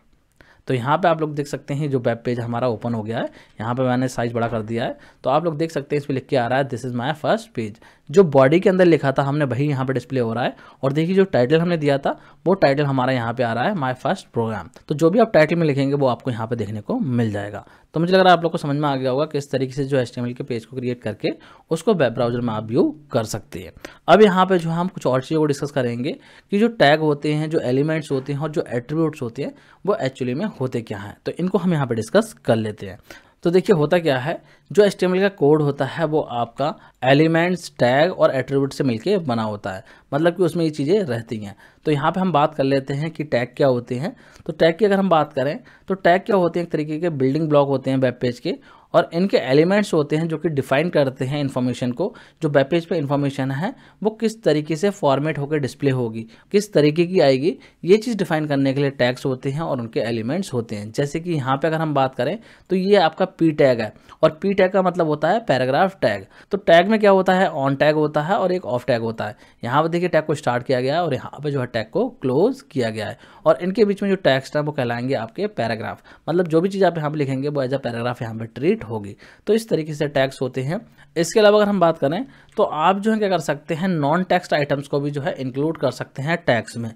तो यहाँ पे आप लोग देख सकते हैं जो वेब पेज हमारा ओपन हो गया है यहाँ पे मैंने साइज़ बड़ा कर दिया है तो आप लोग देख सकते हैं इसमें लिख के आ रहा है this is my first page जो बॉडी के अंदर लिखा था हमने वही यहाँ पे डिस्प्ले हो रहा है और देखिए जो टाइटल हमने दिया था वो टाइटल हमारा यहाँ पे आ रहा है माय फर्स्ट प्रोग्राम तो जो भी आप टाइटल में लिखेंगे वो आपको यहाँ पे देखने को मिल जाएगा तो मुझे लग रहा है आप लोग को समझ में आ गया होगा किस तरीके से जो एस के पेज को क्रिएट करके उसको वेब ब्राउजर में आप व्यू कर सकते हैं अब यहाँ पर जो हम कुछ और चीज़ों को डिस्कस करेंगे कि जो टैग होते हैं जो एलिमेंट्स होते हैं और जो एट्रीब्यूट्स होते हैं वो एक्चुअली में होते क्या हैं तो इनको हम यहाँ पर डिस्कस कर लेते हैं तो देखिए होता क्या है जो एच का कोड होता है वो आपका एलिमेंट्स टैग और एट्रीब्यूट से मिलके बना होता है मतलब कि उसमें ये चीज़ें रहती हैं तो यहाँ पे हम बात कर लेते हैं कि टैग क्या होते हैं तो टैग की अगर हम बात करें तो टैग क्या होते हैं एक तरीके के बिल्डिंग ब्लॉक होते हैं वेब पेज के और इनके एलिमेंट्स होते हैं जो कि डिफाइन करते हैं इन्फॉर्मेशन को जो वेब पेज पर इन्फॉर्मेशन है वो किस तरीके से फॉर्मेट होकर डिस्प्ले होगी किस तरीके की आएगी ये चीज़ डिफाइन करने के लिए टैग्स होते हैं और उनके एलिमेंट्स होते हैं जैसे कि यहाँ पर अगर हम बात करें तो ये आपका पी टैग है और पी टैग का मतलब होता है पैराग्राफ टैग तो टैग में क्या होता है ऑन टैग होता है और एक ऑफ टैग होता है यहाँ पर देखिए टैग को स्टार्ट किया गया है और यहाँ पर जो है टैग को क्लोज किया गया है और इनके बीच में जो टैक्स्ट है वो कहलाएंगे आपके पैराग्राफ मतलब जो भी चीज़ आप यहाँ पर लिखेंगे वो एज अ पैराग्राफ यहाँ पर ट्रीट होगी तो इस तरीके से टैक्स होते हैं इसके अलावा अगर हम बात करें तो आप जो है क्या कर सकते हैं नॉन टैक्स आइटम्स को भी जो है इंक्लूड कर सकते हैं टैक्स में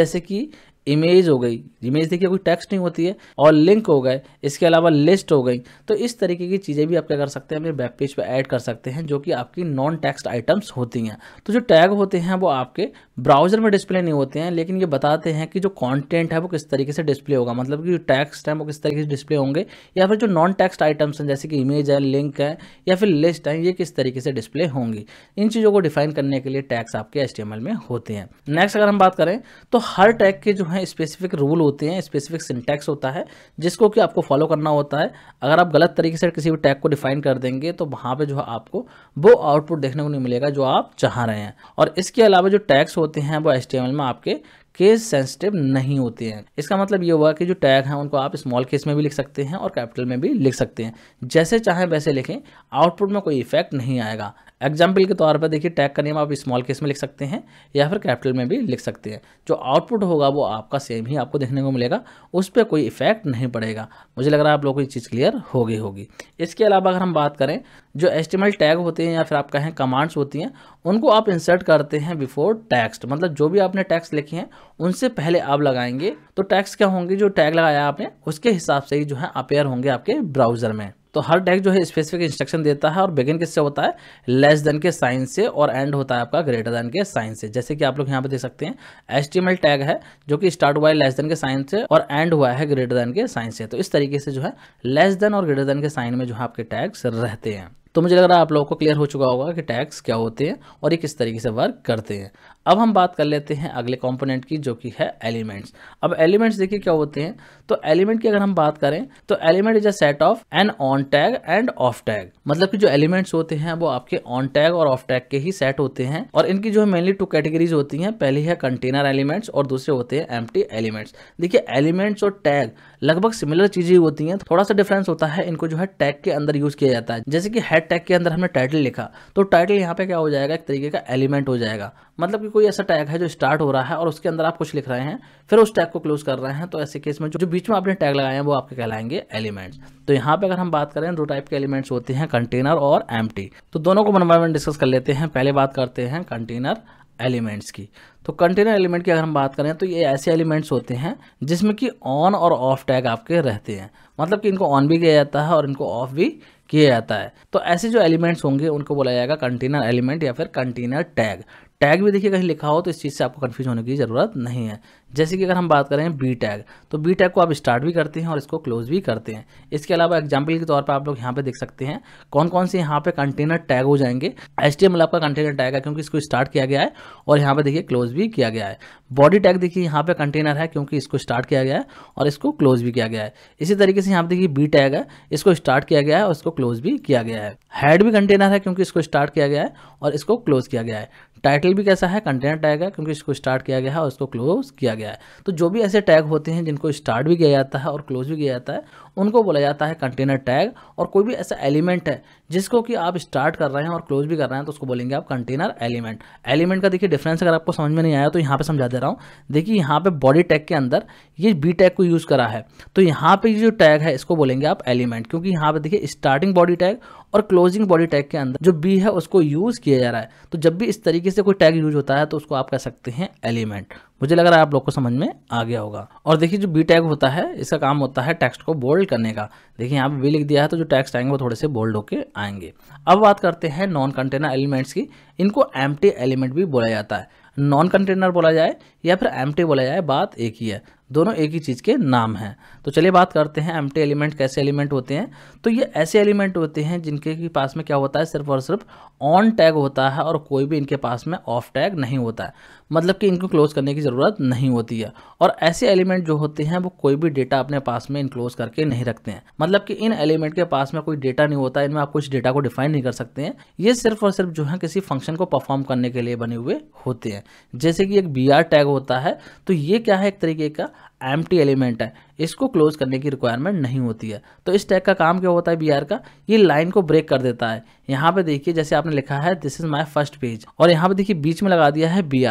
जैसे कि इमेज हो गई इमेज देखिए कोई टेक्स्ट नहीं होती है और लिंक हो गए इसके अलावा लिस्ट हो गई तो इस तरीके की चीज़ें भी आप क्या कर सकते हैं अपने वेब पेज पर ऐड कर सकते हैं जो कि आपकी नॉन टेक्स्ट आइटम्स होती हैं तो जो टैग होते हैं वो आपके ब्राउजर में डिस्प्ले नहीं होते हैं लेकिन ये बताते हैं कि जो कॉन्टेंट है वो किस तरीके से डिस्प्ले होगा मतलब कि जो टेक्स्ट है वो किस तरीके से डिस्प्ले होंगे या फिर जो नॉन टेक्स्ट आइटम्स हैं जैसे कि इमेज है लिंक है या फिर लिस्ट है ये किस तरीके से डिस्प्ले होंगी इन चीज़ों को डिफाइन करने के लिए टैग्स आपके एस में होते हैं नेक्स्ट अगर हम बात करें तो हर टैग के जो हैं स्पेसिफिक रूल होते हैं स्पेसिफिक सिंटैक्स होता है जिसको कि आपको फॉलो करना होता है अगर आप गलत तरीके से किसी भी टैग को डिफाइन कर देंगे तो वहाँ पे जो है आपको वो आउटपुट देखने को नहीं मिलेगा जो आप चाह रहे हैं और इसके अलावा जो टैग्स होते हैं वो एस में आपके केस सेंसिटिव नहीं होते हैं इसका मतलब ये हुआ कि जो टैग हैं उनको आप स्मॉल केस में भी लिख सकते हैं और कैपिटल में भी लिख सकते हैं जैसे चाहें वैसे लिखें आउटपुट में कोई इफेक्ट नहीं आएगा एग्जाम्पल के तौर पर देखिए टैग का नेम आप स्मॉल केस में लिख सकते हैं या फिर कैपिटल में भी लिख सकते हैं जो आउटपुट होगा वो आपका सेम ही आपको देखने को मिलेगा उस पर कोई इफेक्ट नहीं पड़ेगा मुझे लग रहा है आप लोगों को ये चीज़ क्लियर हो गई होगी इसके अलावा अगर हम बात करें जो एस्टिमल टैग होते हैं या फिर आप कहें कमांड्स होती हैं उनको आप इंसर्ट करते हैं बिफोर टैक्सट मतलब जो भी आपने टैक्स लिखे हैं उनसे पहले आप लगाएंगे तो टैक्स क्या होंगे जो टैग लगाया आपने उसके हिसाब से ही जो है अपेयर होंगे आपके ब्राउज़र में तो हर टैग जो है स्पेसिफिक इंस्ट्रक्शन देता है और बिगिन किससे होता है लेस देन के साइन से और एंड होता है आपका ग्रेटर देन के साइन से जैसे कि आप लोग यहाँ पे देख सकते हैं एस टैग है जो कि स्टार्ट हुआ है लेस देन के साइन से और एंड हुआ है ग्रेटर देन के साइन से तो इस तरीके से जो है लेस देन और ग्रेटर देन के साइन में जो है आपके टैग्स रहते हैं तो मुझे लग रहा है आप लोगों को क्लियर हो चुका होगा कि टैक्स क्या होते हैं और ये किस तरीके से वर्क करते हैं अब हम बात कर लेते हैं अगले कॉम्पोनेंट की जो कि है एलिमेंट्स अब एलिमेंट्स देखिए क्या होते हैं तो एलिमेंट की अगर हम बात करें तो element is a set of an on tag and off tag मतलब कि जो एलिमेंट्स होते हैं वो आपके ऑन टैग और ऑफ टैग के ही सेट होते हैं और इनकी जो है मेनली टू कैटेगरीज होती हैं पहली है कंटेनर एलिमेंट्स और दूसरे होते हैं एम्प्टी एलिमेंट्स देखिए एलिमेंट्स और टैग लगभग सिमिलर चीजें होती हैं थोड़ा सा डिफरेंस होता है इनको जो है टैग के अंदर यूज किया जाता है जैसे कि हेड टैग के अंदर हमने टाइटल लिखा तो टाइटल यहाँ पे क्या हो जाएगा एक तरीके का एलिमेंट हो जाएगा मतलब कि कोई ऐसा टैग है जो स्टार्ट हो रहा है और उसके अंदर आप कुछ लिख रहे हैं फिर उस टैग को क्लोज कर रहे हैं तो ऐसे केस में जो बीच में आपने टैग लगाए हैं वो आपके कहलाएंगे एलिमेंट्स तो यहाँ पे अगर हम बात करें दो टाइप के एलिमेंट्स होते हैं कंटेनर और एम तो दोनों को वन डिस्कस कर लेते हैं पहले बात करते हैं कंटेनर एलिमेंट्स की तो कंटेनर एलिमेंट की अगर हम बात करें तो ये ऐसे एलिमेंट्स होते हैं जिसमें कि ऑन और ऑफ टैग आपके रहते हैं मतलब कि इनको ऑन भी किया जाता है और इनको ऑफ भी किया जाता है तो ऐसे जो एलिमेंट्स होंगे उनको बोला जाएगा कंटेनर एलिमेंट या फिर कंटेनर टैग टैग भी देखिए कहीं लिखा हो तो इस चीज़ से आपको कन्फ्यूज होने की ज़रूरत नहीं है जैसे कि अगर हम बात करें बी टैग तो बी टैग को आप स्टार्ट भी करते हैं और इसको क्लोज भी करते हैं इसके अलावा एग्जाम्पल के तौर पर आप लोग यहाँ पे देख सकते हैं कौन कौन से यहाँ पे कंटेनर टैग हो जाएंगे एच आपका कंटेनर टैग है क्योंकि इसको स्टार्ट किया गया है और यहाँ पे देखिए क्लोज भी किया गया है बॉडी टैग देखिए यहाँ पे कंटेनर है क्योंकि इसको स्टार्ट किया गया है और इसको क्लोज भी किया गया है इसी तरीके से यहाँ पे देखिए बी टैग है इसको स्टार्ट किया गया है और इसको क्लोज भी किया गया है हेड भी कंटेनर है क्योंकि इसको स्टार्ट किया गया है और इसको क्लोज किया गया है टाइटल भी कैसा है कंटेनर टैग है क्योंकि इसको स्टार्ट किया गया है और इसको क्लोज किया गया गया है तो जो भी ऐसे टैग होते हैं जिनको स्टार्ट भी किया जाता है और क्लोज भी किया जाता है उनको बोला जाता है कंटेनर टैग और कोई भी ऐसा एलिमेंट है जिसको कि आप स्टार्ट कर रहे हैं और क्लोज भी कर रहे हैं तो उसको बोलेंगे आप कंटेनर एलिमेंट एलिमेंट का देखिए डिफरेंस अगर आपको समझ में नहीं आया तो यहाँ पे समझा दे रहा हूँ देखिए यहाँ पे बॉडी टैग के अंदर ये बी टैग को यूज़ करा है तो यहाँ पे जो टैग है इसको बोलेंगे आप एलिमेंट क्योंकि यहाँ पे देखिए स्टार्टिंग बॉडी टैग और क्लोजिंग बॉडी टैग के अंदर जो बी है उसको यूज़ किया जा रहा है तो जब भी इस तरीके से कोई टैग यूज होता है तो उसको आप कह सकते हैं एलिमेंट मुझे लग रहा है आप लोग को समझ में आ गया होगा और देखिए जो बी टैग होता है इसका काम होता है टेक्स्ट को बोल्ड बोल्ड करने का देखिए यहाँ पे भी लिख दिया है तो जो टेक्स्ट आएंगे वो थोड़े से बोल्ड होकर आएंगे अब बात करते हैं नॉन कंटेनर एलिमेंट्स की इनको एम एलिमेंट भी बोला जाता है नॉन कंटेनर बोला जाए या फिर एम बोला जाए बात एक ही है दोनों एक ही चीज़ के नाम हैं तो चलिए बात करते हैं एम एलिमेंट कैसे एलिमेंट होते हैं तो ये ऐसे एलिमेंट होते हैं जिनके के पास में क्या होता है सिर्फ और सिर्फ ऑन टैग होता है और कोई भी इनके पास में ऑफ टैग नहीं होता है मतलब कि इनको क्लोज करने की ज़रूरत नहीं होती है और ऐसे एलिमेंट जो होते हैं वो कोई भी डेटा अपने पास में इनक्लोज करके नहीं रखते हैं मतलब कि इन एलिमेंट के पास में कोई डेटा नहीं होता इनमें आप कुछ डेटा को डिफाइन नहीं कर सकते हैं ये सिर्फ और सिर्फ जो है किसी फंक्शन को परफॉर्म करने के लिए बने हुए होते हैं जैसे कि एक बी टैग होता है तो ये क्या है एक तरीके का एम एलिमेंट है इसको क्लोज करने की रिक्वायरमेंट नहीं होती है तो इस टैग का काम क्या होता है बी का ये लाइन को ब्रेक कर देता है यहाँ पे देखिए जैसे आपने लिखा है this is my first page और यहाँ पे देखिए बीच में लगा दिया है बी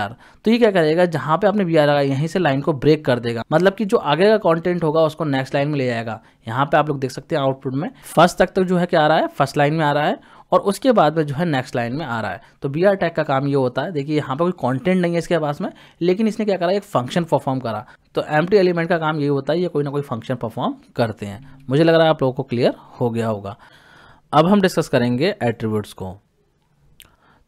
तो ये क्या करेगा जहाँ पे आपने बी आर लगाया यहीं से लाइन को ब्रेक कर देगा मतलब कि जो आगे का कॉन्टेंट होगा उसको नेक्स्ट लाइन में ले जाएगा यहाँ पे आप लोग देख सकते हैं आउटपुट में फर्स्ट तक तक तो जो है क्या आ रहा है फर्स्ट लाइन में आ रहा है और उसके बाद में जो है नेक्स्ट लाइन में आ रहा है तो बी आर टैग का काम ये होता है देखिए यहाँ पर कोई कॉन्टेंट नहीं है इसके पास में लेकिन इसने क्या करा एक फंक्शन परफॉर्म करा तो एम एलिमेंट का काम यही होता है ये कोई ना कोई फंक्शन परफॉर्म करते हैं मुझे लग रहा है आप लोगों को क्लियर हो गया होगा अब हम डिस्कस करेंगे एट्रीब्यूट्स को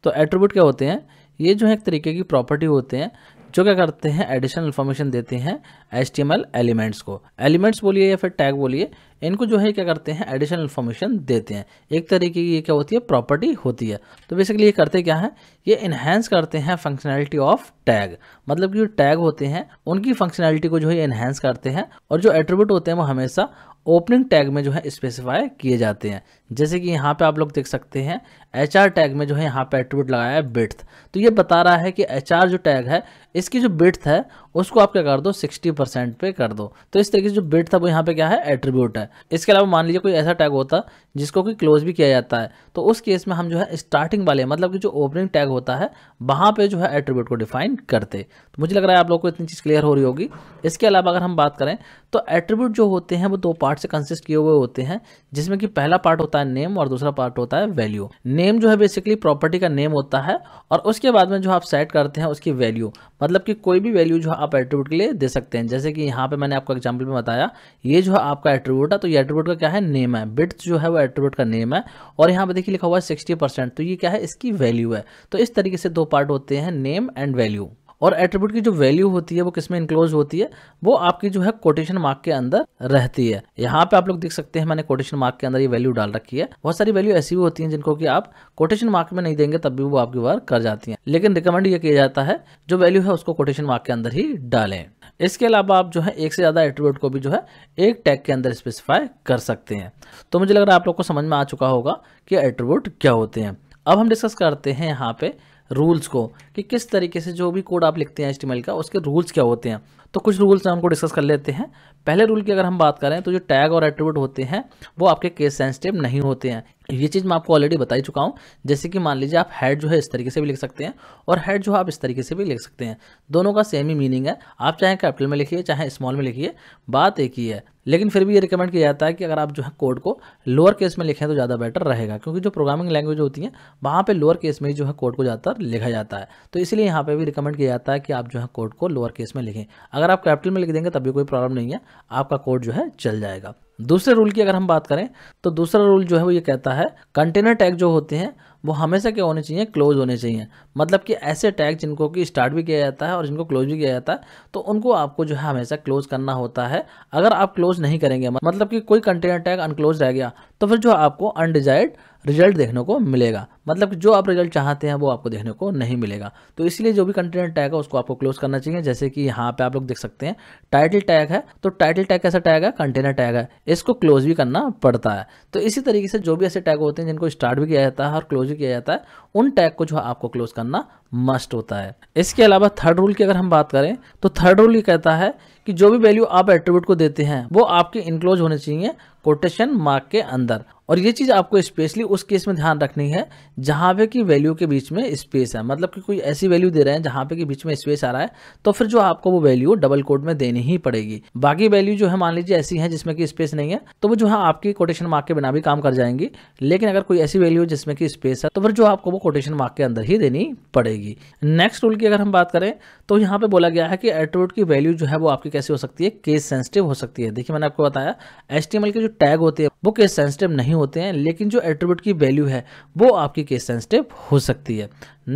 तो एट्रीब्यूट क्या होते हैं ये जो है एक तरीके की प्रॉपर्टी होते हैं जो क्या करते हैं एडिशनल इन्फॉर्मेशन देते हैं एच एलिमेंट्स को एलिमेंट्स बोलिए या फिर टैग बोलिए इनको जो है क्या करते हैं एडिशनल इन्फॉर्मेशन देते हैं एक तरीके की ये क्या होती है प्रॉपर्टी होती है तो बेसिकली ये करते क्या है ये इन्हेंस करते हैं फंक्शनैलिटी ऑफ टैग मतलब कि जो टैग होते हैं उनकी फंक्शनैलिटी को जो है इन्हेंस करते हैं और जो एट्रीब्यूट होते हैं वो हमेशा ओपनिंग टैग में जो है स्पेसिफाई किए जाते हैं जैसे कि यहाँ पे आप लोग देख सकते हैं एच टैग में जो है यहाँ पे एट्रीब्यूट लगाया है बिट्थ तो ये बता रहा है कि एच जो टैग है इसकी जो बिट्थ है उसको आप क्या कर दो 60 परसेंट पे कर दो तो इस तरीके से जो बिट था वो यहाँ पे क्या है एट्रीब्यूट है इसके अलावा मान लीजिए कोई ऐसा टैग होता जिसको कि क्लोज भी किया जाता है तो उस केस में हम जो है स्टार्टिंग वाले मतलब कि जो ओपनिंग टैग होता है वहाँ पर जो है एट्रीब्यूट को डिफाइन करते तो मुझे लग रहा है आप लोग को इतनी चीज़ क्लियर हो रही होगी इसके अलावा अगर हम बात करें तो एट्रीब्यूट जो होते हैं वो दो पार्ट से कंसिस्ट किए हुए होते हैं जिसमें कि पहला पार्ट होता होता है नेम और दूसरा पार्ट होता है वैल्यू नेम जो है बेसिकली प्रॉपर्टी का नेम होता है और उसके बाद में जो आप सेट करते हैं उसकी वैल्यू मतलब कि कोई भी वैल्यू जो आप एट्रीब्यूट के लिए दे सकते हैं जैसे कि यहाँ पे मैंने आपको एग्जाम्पल में बताया ये जो है आपका एट्रीब्यूट है तो ये एट्रीब्यूट का क्या है नेम है बिट्स जो है वो एट्रीब्यूट का नेम है और यहाँ पे देखिए लिखा हुआ है सिक्सटी तो ये क्या है इसकी वैल्यू है तो इस तरीके से दो पार्ट होते हैं नेम एंड वैल्यू और एट्रीब्यूट की जो वैल्यू होती है वो किसमें इंक्लोज होती है वो आपकी जो है कोटेशन मार्क के अंदर रहती है यहाँ पे आप लोग देख सकते हैं मैंने कोटेशन मार्क के अंदर ये वैल्यू डाल रखी है बहुत सारी वैल्यू ऐसी भी होती है जिनको कि आप कोटेशन मार्क में नहीं देंगे तब भी वो आपकी वर्क कर जाती है लेकिन रिकमेंड ये किया जाता है जो वैल्यू है उसको कोटेशन मार्क के अंदर ही डालें इसके अलावा आप जो है एक से ज़्यादा एट्रीब्यूट को भी जो है एक टैग के अंदर स्पेसिफाई कर सकते हैं तो मुझे लग रहा है आप लोग को समझ में आ चुका होगा कि एट्रीब्यूट क्या होते हैं अब हम डिस्कस करते हैं यहाँ पे रूल्स को कि किस तरीके से जो भी कोड आप लिखते हैं एच का उसके रूल्स क्या होते हैं तो कुछ रूल्स हमको डिस्कस कर लेते हैं पहले रूल की अगर हम बात करें तो जो टैग और एट्रीब्यूट होते हैं वो आपके केस सेंसिटिव नहीं होते हैं ये चीज़ मैं आपको ऑलरेडी बता ही चुका हूँ जैसे कि मान लीजिए आप हेड जो है इस तरीके से भी लिख सकते हैं और हेड जो है आप इस तरीके से भी लिख सकते हैं दोनों का सेम ही मीनिंग है आप चाहे कैपिटल में लिखिए चाहे स्मॉल में लिखिए बात एक ही है लेकिन फिर भी ये रिकमेंड किया जाता है कि अगर आप जो है कोड को लोअर केस में लिखें तो ज़्यादा बेटर रहेगा क्योंकि जो प्रोग्रामिंग लैंग्वेज होती है वहाँ पर लोअर केस में ही जो है कोड को ज़्यादातर लिखा जाता है तो इसलिए यहाँ पर भी रिकमेंड किया जाता है कि आप जो है कोड को लोअर केस में लिखें अगर आप कैपिटल में लिख देंगे तब भी कोई प्रॉब्लम नहीं है आपका कोड जो है चल जाएगा दूसरे रूल की अगर हम बात करें तो दूसरा रूल जो है वो ये कहता है कंटेनर टैग जो होते हैं वो हमेशा क्या होने चाहिए क्लोज होने चाहिए मतलब कि ऐसे टैग जिनको कि स्टार्ट भी किया जाता है और जिनको क्लोज भी किया जाता है तो उनको आपको जो है हमेशा क्लोज करना होता है अगर आप क्लोज नहीं करेंगे मतलब कि कोई कंटेनर टैग अनक्लोज रह गया तो फिर जो आपको अनडिजायर्ड रिजल्ट देखने को मिलेगा मतलब कि जो आप रिजल्ट चाहते हैं वो आपको देखने को नहीं मिलेगा तो इसलिए जो भी कंटेनर टैग है उसको आपको क्लोज करना चाहिए जैसे कि यहाँ पे आप लोग देख सकते हैं टाइटल टैग है तो टाइटल टैग कैसा टैग है कंटेनर टैग है इसको क्लोज भी करना पड़ता है तो इसी तरीके से जो भी ऐसे टैग होते हैं जिनको स्टार्ट भी किया जाता है और क्लोज एक्सपोजर किया जाता है उन टैग को जो आपको क्लोज करना मस्ट होता है इसके अलावा थर्ड रूल की अगर हम बात करें तो थर्ड रूल ये कहता है कि जो भी वैल्यू आप एट्रीब्यूट को देते हैं वो आपके इनक्लोज होने चाहिए कोटेशन मार्क के अंदर और ये चीज़ आपको स्पेशली उस केस में ध्यान रखनी है जहाँ पे कि वैल्यू के बीच में स्पेस है मतलब कि कोई ऐसी वैल्यू दे रहे हैं जहाँ पे कि बीच में स्पेस आ रहा है तो फिर जो आपको वो वैल्यू डबल कोड में देनी ही पड़ेगी बाकी वैल्यू जो है मान लीजिए ऐसी है जिसमें कि स्पेस नहीं है तो वो जो है आपकी कोटेशन मार्क के बिना भी काम कर जाएंगी लेकिन अगर कोई ऐसी वैल्यू जिसमें कि स्पेस है तो फिर जो आपको वो कोटेशन मार्क के अंदर ही देनी पड़ेगी नेक्स्ट रूल की अगर हम बात करें तो यहाँ पे बोला गया है कि एट्रोड की वैल्यू जो है वो आपकी कैसे हो सकती है केस सेंसिटिव हो सकती है देखिए मैंने आपको बताया एच की जो टैग होती है वो केस सेंसिटिव नहीं नहीं होते हैं लेकिन जो एट्रीब्यूट की वैल्यू है वो आपकी केस सेंसिटिव हो सकती है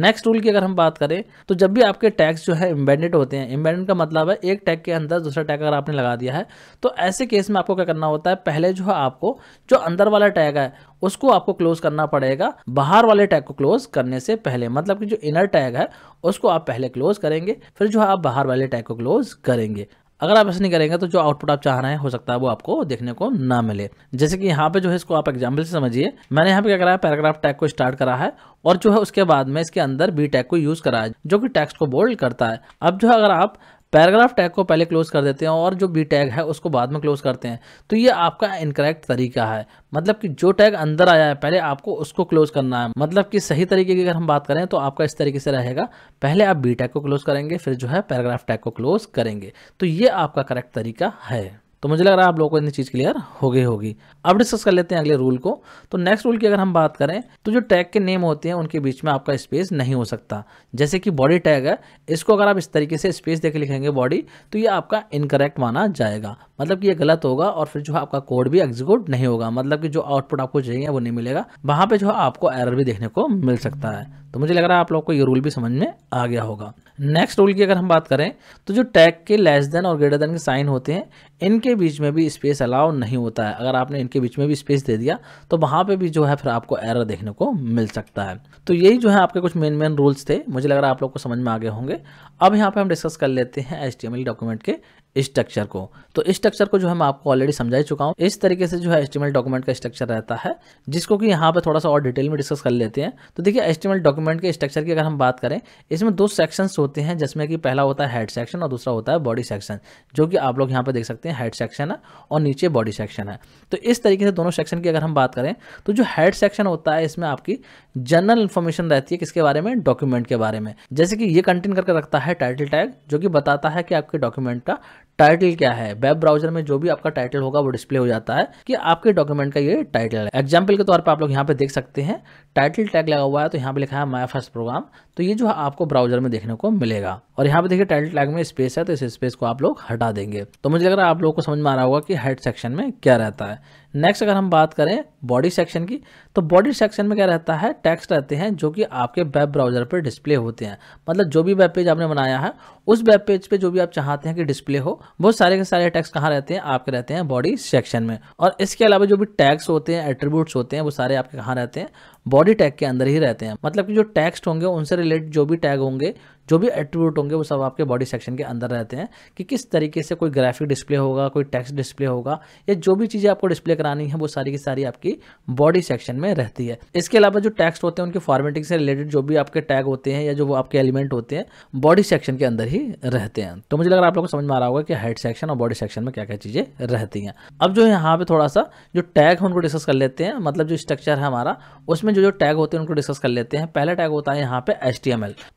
नेक्स्ट रूल की अगर हम बात करें तो जब भी आपके टैग्स जो है इम्बेडेड होते हैं इम्बेडेड का मतलब है एक टैग के अंदर दूसरा टैग अगर आपने लगा दिया है तो ऐसे केस में आपको क्या करना होता है पहले जो है आपको जो अंदर वाला टैग है उसको आपको क्लोज करना पड़ेगा बाहर वाले टैग को क्लोज करने से पहले मतलब कि जो इनर टैग है उसको आप पहले क्लोज करेंगे फिर जो है आप बाहर वाले टैग को क्लोज करेंगे अगर आप ऐसा नहीं करेंगे तो जो आउटपुट आप चाह रहे हैं हो सकता है वो आपको देखने को ना मिले जैसे कि यहाँ पे जो है इसको आप एग्जाम्पल से समझिए मैंने यहाँ पे क्या करा है पैराग्राफ टैग को स्टार्ट करा है और जो है उसके बाद में इसके अंदर बी टैग को यूज करा है जो कि टैक्स को बोल्ड करता है अब जो है अगर आप पैराग्राफ टैग को पहले क्लोज कर देते हैं और जो बी टैग है उसको बाद में क्लोज करते हैं तो ये आपका इनकरेक्ट तरीका है मतलब कि जो टैग अंदर आया है पहले आपको उसको क्लोज करना है मतलब कि सही तरीके की अगर हम बात करें तो आपका इस तरीके से रहेगा पहले आप बी टैग को क्लोज करेंगे फिर जो है पैराग्राफ टैग को क्लोज करेंगे तो ये आपका करेक्ट तरीका है तो मुझे लग रहा है आप लोगों को इतनी चीज़ क्लियर हो गई होगी अब डिस्कस कर लेते हैं अगले रूल को तो नेक्स्ट रूल की अगर हम बात करें तो जो टैग के नेम होते हैं उनके बीच में आपका स्पेस नहीं हो सकता जैसे कि बॉडी टैग है इसको अगर आप इस तरीके से स्पेस देकर लिखेंगे बॉडी तो ये आपका इनकरेक्ट माना जाएगा मतलब कि ये गलत होगा और फिर जो है आपका कोड भी एग्जीक्यूट नहीं होगा मतलब कि जो आउटपुट आपको चाहिए वो नहीं मिलेगा वहाँ पे जो आपको एरर भी देखने को मिल सकता है तो मुझे लग रहा है आप लोग को ये रूल भी समझ में आ गया होगा नेक्स्ट रूल की अगर हम बात करें तो जो टैग के लेस देन और ग्रेटर देन के साइन होते हैं इनके बीच में भी स्पेस अलाउ नहीं होता है अगर आपने इनके बीच में भी स्पेस दे दिया तो वहाँ पे भी जो है फिर आपको एरर देखने को मिल सकता है तो यही जो है आपके कुछ मेन मेन रूल्स थे मुझे लग रहा है आप लोग को समझ में आ गए होंगे अब यहाँ पे हम डिस्कस कर लेते हैं एच डॉक्यूमेंट के स्ट्रक्चर को तो स्ट्रक्चर को जो है मैं आपको ऑलरेडी समझा चुका हूँ इस तरीके से जो है एस्टिमेट डॉक्यूमेंट का स्ट्रक्चर रहता है जिसको कि यहाँ पर थोड़ा सा और डिटेल में डिस्कस कर लेते हैं तो देखिए एस्टिमेट डॉक्यूमेंट के स्ट्रक्चर की अगर हम बात करें इसमें दो सेक्शंस होते हैं जिसमें कि पहला होता है हेड सेक्शन और दूसरा होता है बॉडी सेक्शन जो कि आप लोग यहाँ पर देख सकते हैं हेड सेक्शन है और नीचे बॉडी सेक्शन है तो इस तरीके से दोनों सेक्शन की अगर हम बात करें तो जो हेड सेक्शन होता है इसमें आपकी जनरल इन्फॉर्मेशन रहती है किसके बारे में डॉक्यूमेंट के बारे में जैसे कि ये कंटेन करके रखता है टाइटल टैग जो कि बताता है कि आपके डॉक्यूमेंट का टाइटल क्या है वेब ब्राउजर में जो भी आपका टाइटल होगा वो डिस्प्ले हो जाता है कि आपके डॉक्यूमेंट का ये टाइटल है एग्जाम्पल के तौर पर आप लोग यहाँ पे देख सकते हैं टाइटल टैग लगा हुआ है तो यहाँ पे लिखा है माई फर्स्ट प्रोग्राम तो ये जो है आपको ब्राउजर में देखने को मिलेगा और यहाँ पे देखिए टाइटल टैग में स्पेस है तो इस स्पेस को आप लोग हटा देंगे तो मुझे लग रहा है आप लोगों को समझ में आ रहा होगा कि हेड सेक्शन में क्या रहता है नेक्स्ट अगर हम बात करें बॉडी सेक्शन की तो बॉडी सेक्शन में क्या रहता है टेक्स्ट रहते हैं जो कि आपके वेब ब्राउजर पर डिस्प्ले होते हैं मतलब जो भी वेब पेज आपने बनाया है उस वेब पेज पे जो भी आप चाहते हैं कि डिस्प्ले हो वो सारे के सारे टैक्स कहाँ रहते हैं आपके रहते हैं बॉडी सेक्शन में और इसके अलावा जो भी टैक्स होते हैं एट्रीब्यूट्स होते हैं वो सारे आपके कहाँ रहते हैं बॉडी टैग के अंदर ही रहते हैं मतलब कि जो टैक्स्ट होंगे उनसे रिलेटेड जो भी टैग होंगे जो भी एट्रीब्यूट होंगे वो सब आपके बॉडी सेक्शन के अंदर रहते हैं कि किस तरीके से कोई ग्राफिक डिस्प्ले होगा कोई टेक्स्ट डिस्प्ले होगा या जो भी चीज़ें आपको डिस्प्ले करानी है वो सारी की सारी आपकी बॉडी सेक्शन में रहती है इसके अलावा जो टेक्स्ट होते हैं उनके फॉर्मेटिंग से रिलेटेड जो भी आपके टैग होते हैं या जो आपके एलिमेंट होते हैं बॉडी सेक्शन के अंदर ही रहते हैं तो मुझे लग रहा है आप लोग को समझ में आ रहा होगा कि हेड सेक्शन और बॉडी सेक्शन में क्या क्या चीज़ें रहती हैं अब जो यहाँ पे थोड़ा सा जो टैग है उनको डिस्कस कर लेते हैं मतलब जो स्ट्रक्चर है हमारा उसमें जो जो टैग होते हैं उनको डिस्कस कर लेते हैं पहला टैग होता है यहाँ पे एच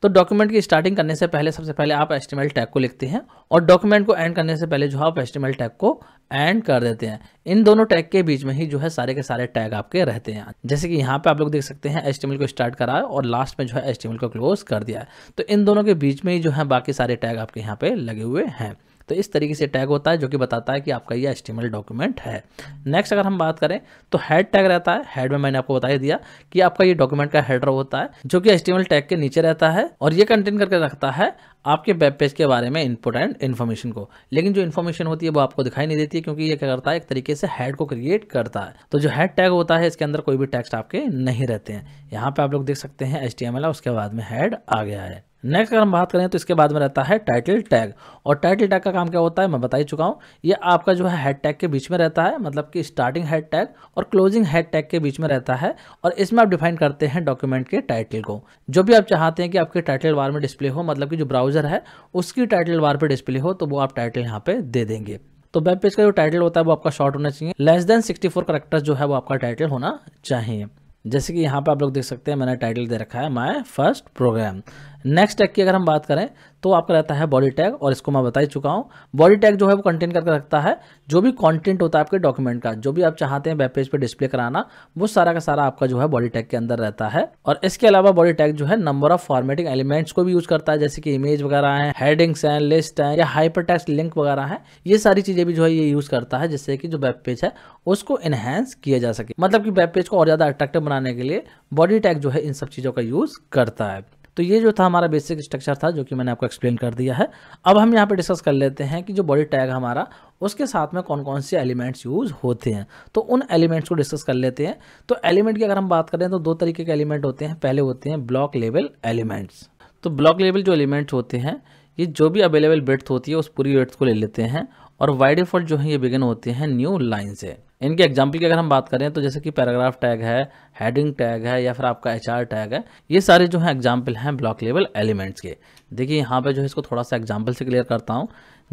तो डॉक्यूमेंट की स्टार्ट स्टार्टिंग करने से पहले सबसे पहले आप एस्टिमेल टैग को लिखते हैं और डॉक्यूमेंट को एंड करने से पहले जो है आप एस्टिमेल टैग को एंड कर देते हैं इन दोनों टैग के बीच में ही जो है सारे के सारे टैग आपके रहते हैं जैसे कि यहाँ पे आप लोग देख सकते हैं एस्टिमेल को स्टार्ट कराया और लास्ट में जो है एस्टिमेल को क्लोज कर दिया है तो इन दोनों के बीच में ही जो है बाकी सारे टैग आपके यहाँ पे लगे हुए हैं तो इस तरीके से टैग होता है जो कि बताता है कि आपका ये एच डॉक्यूमेंट है नेक्स्ट अगर हम बात करें तो हेड टैग रहता है हेड में मैंने आपको बताई दिया कि आपका ये डॉक्यूमेंट का हेडर होता है जो कि एच टैग के नीचे रहता है और ये कंटेन करके रखता है आपके वेब पेज के बारे में इनपुट एंड इन्फॉर्मेशन को लेकिन जो इन्फॉर्मेशन होती है वो आपको दिखाई नहीं देती है क्योंकि ये क्या करता है एक तरीके से हेड को क्रिएट करता है तो जो हेड टैग होता है इसके अंदर कोई भी टेक्स्ट आपके नहीं रहते हैं यहाँ पे आप लोग देख सकते हैं एच और उसके बाद में हेड आ गया है नेक्स्ट अगर हम बात करें तो इसके बाद में रहता है टाइटल टैग और टाइटल टैग का काम क्या होता है मैं बता ही चुका हूँ ये आपका जो है हेड टैग के बीच में रहता है मतलब कि स्टार्टिंग हेड टैग और क्लोजिंग हेड टैग के बीच में रहता है और इसमें आप डिफाइन करते हैं डॉक्यूमेंट के टाइटल को जो भी आप चाहते हैं कि आपके टाइटल वार में डिस्प्ले हो मतलब कि जो ब्राउजर है उसकी टाइटल वार पर डिस्प्ले हो तो वो आप टाइटल यहाँ पे दे देंगे तो वेब पेज का जो टाइटल होता है वो आपका शॉर्ट होना चाहिए लेस देन सिक्सटी फोर जो है वो आपका टाइटल होना चाहिए जैसे कि यहाँ पे आप लोग देख सकते हैं मैंने टाइटल दे रखा है my first program next tag की अगर हम बात करें तो आपका रहता है बॉडी टैग और इसको मैं बता ही चुका हूँ बॉडी टैग जो है वो कंटेंट करके रखता है जो भी कंटेंट होता है आपके डॉक्यूमेंट का जो भी आप चाहते हैं वेब पेज पर डिस्प्ले कराना वो सारा का सारा आपका जो है बॉडी टैग के अंदर रहता है और इसके अलावा बॉडी टैग जो है नंबर ऑफ फॉर्मेटिंग एलिमेंट्स को भी यूज करता है जैसे कि इमेज वगैरह है हेडिंग्स हैं लिस्ट हैं या हाइपर टेक्स लिंक वगैरह है ये सारी चीजें भी जो है ये यूज करता है जिससे कि जो वेब पेज है उसको एनहेंस किया जा सके मतलब कि वेब पेज को और ज्यादा अट्रैक्टिव बनाने के लिए बॉडी टैग जो है इन सब चीजों का यूज करता है तो ये जो था हमारा बेसिक स्ट्रक्चर था जो कि मैंने आपको एक्सप्लेन कर दिया है अब हम यहाँ पे डिस्कस कर लेते हैं कि जो बॉडी टैग हमारा उसके साथ में कौन कौन से एलिमेंट्स यूज होते हैं तो उन एलिमेंट्स को डिस्कस कर लेते हैं तो एलिमेंट की अगर हम बात करें तो दो तरीके के एलिमेंट होते हैं पहले होते हैं ब्लॉक लेवल एलिमेंट्स तो ब्लॉक लेवल जो एलिमेंट्स होते हैं ये जो भी अवेलेबल ब्रेथ होती है उस पूरी ब्रेथ को ले लेते हैं और वाई डिफॉल्ट जो है ये बिगिन होते हैं न्यू लाइन से इनके एग्जाम्पल की अगर हम बात करें तो जैसे कि पैराग्राफ टैग है हेडिंग टैग है या फिर आपका एच टैग है ये सारे जो है एग्जाम्पल हैं ब्लॉक लेवल एलिमेंट्स के देखिए यहाँ पे जो है इसको थोड़ा सा एग्जाम्पल से क्लियर करता हूँ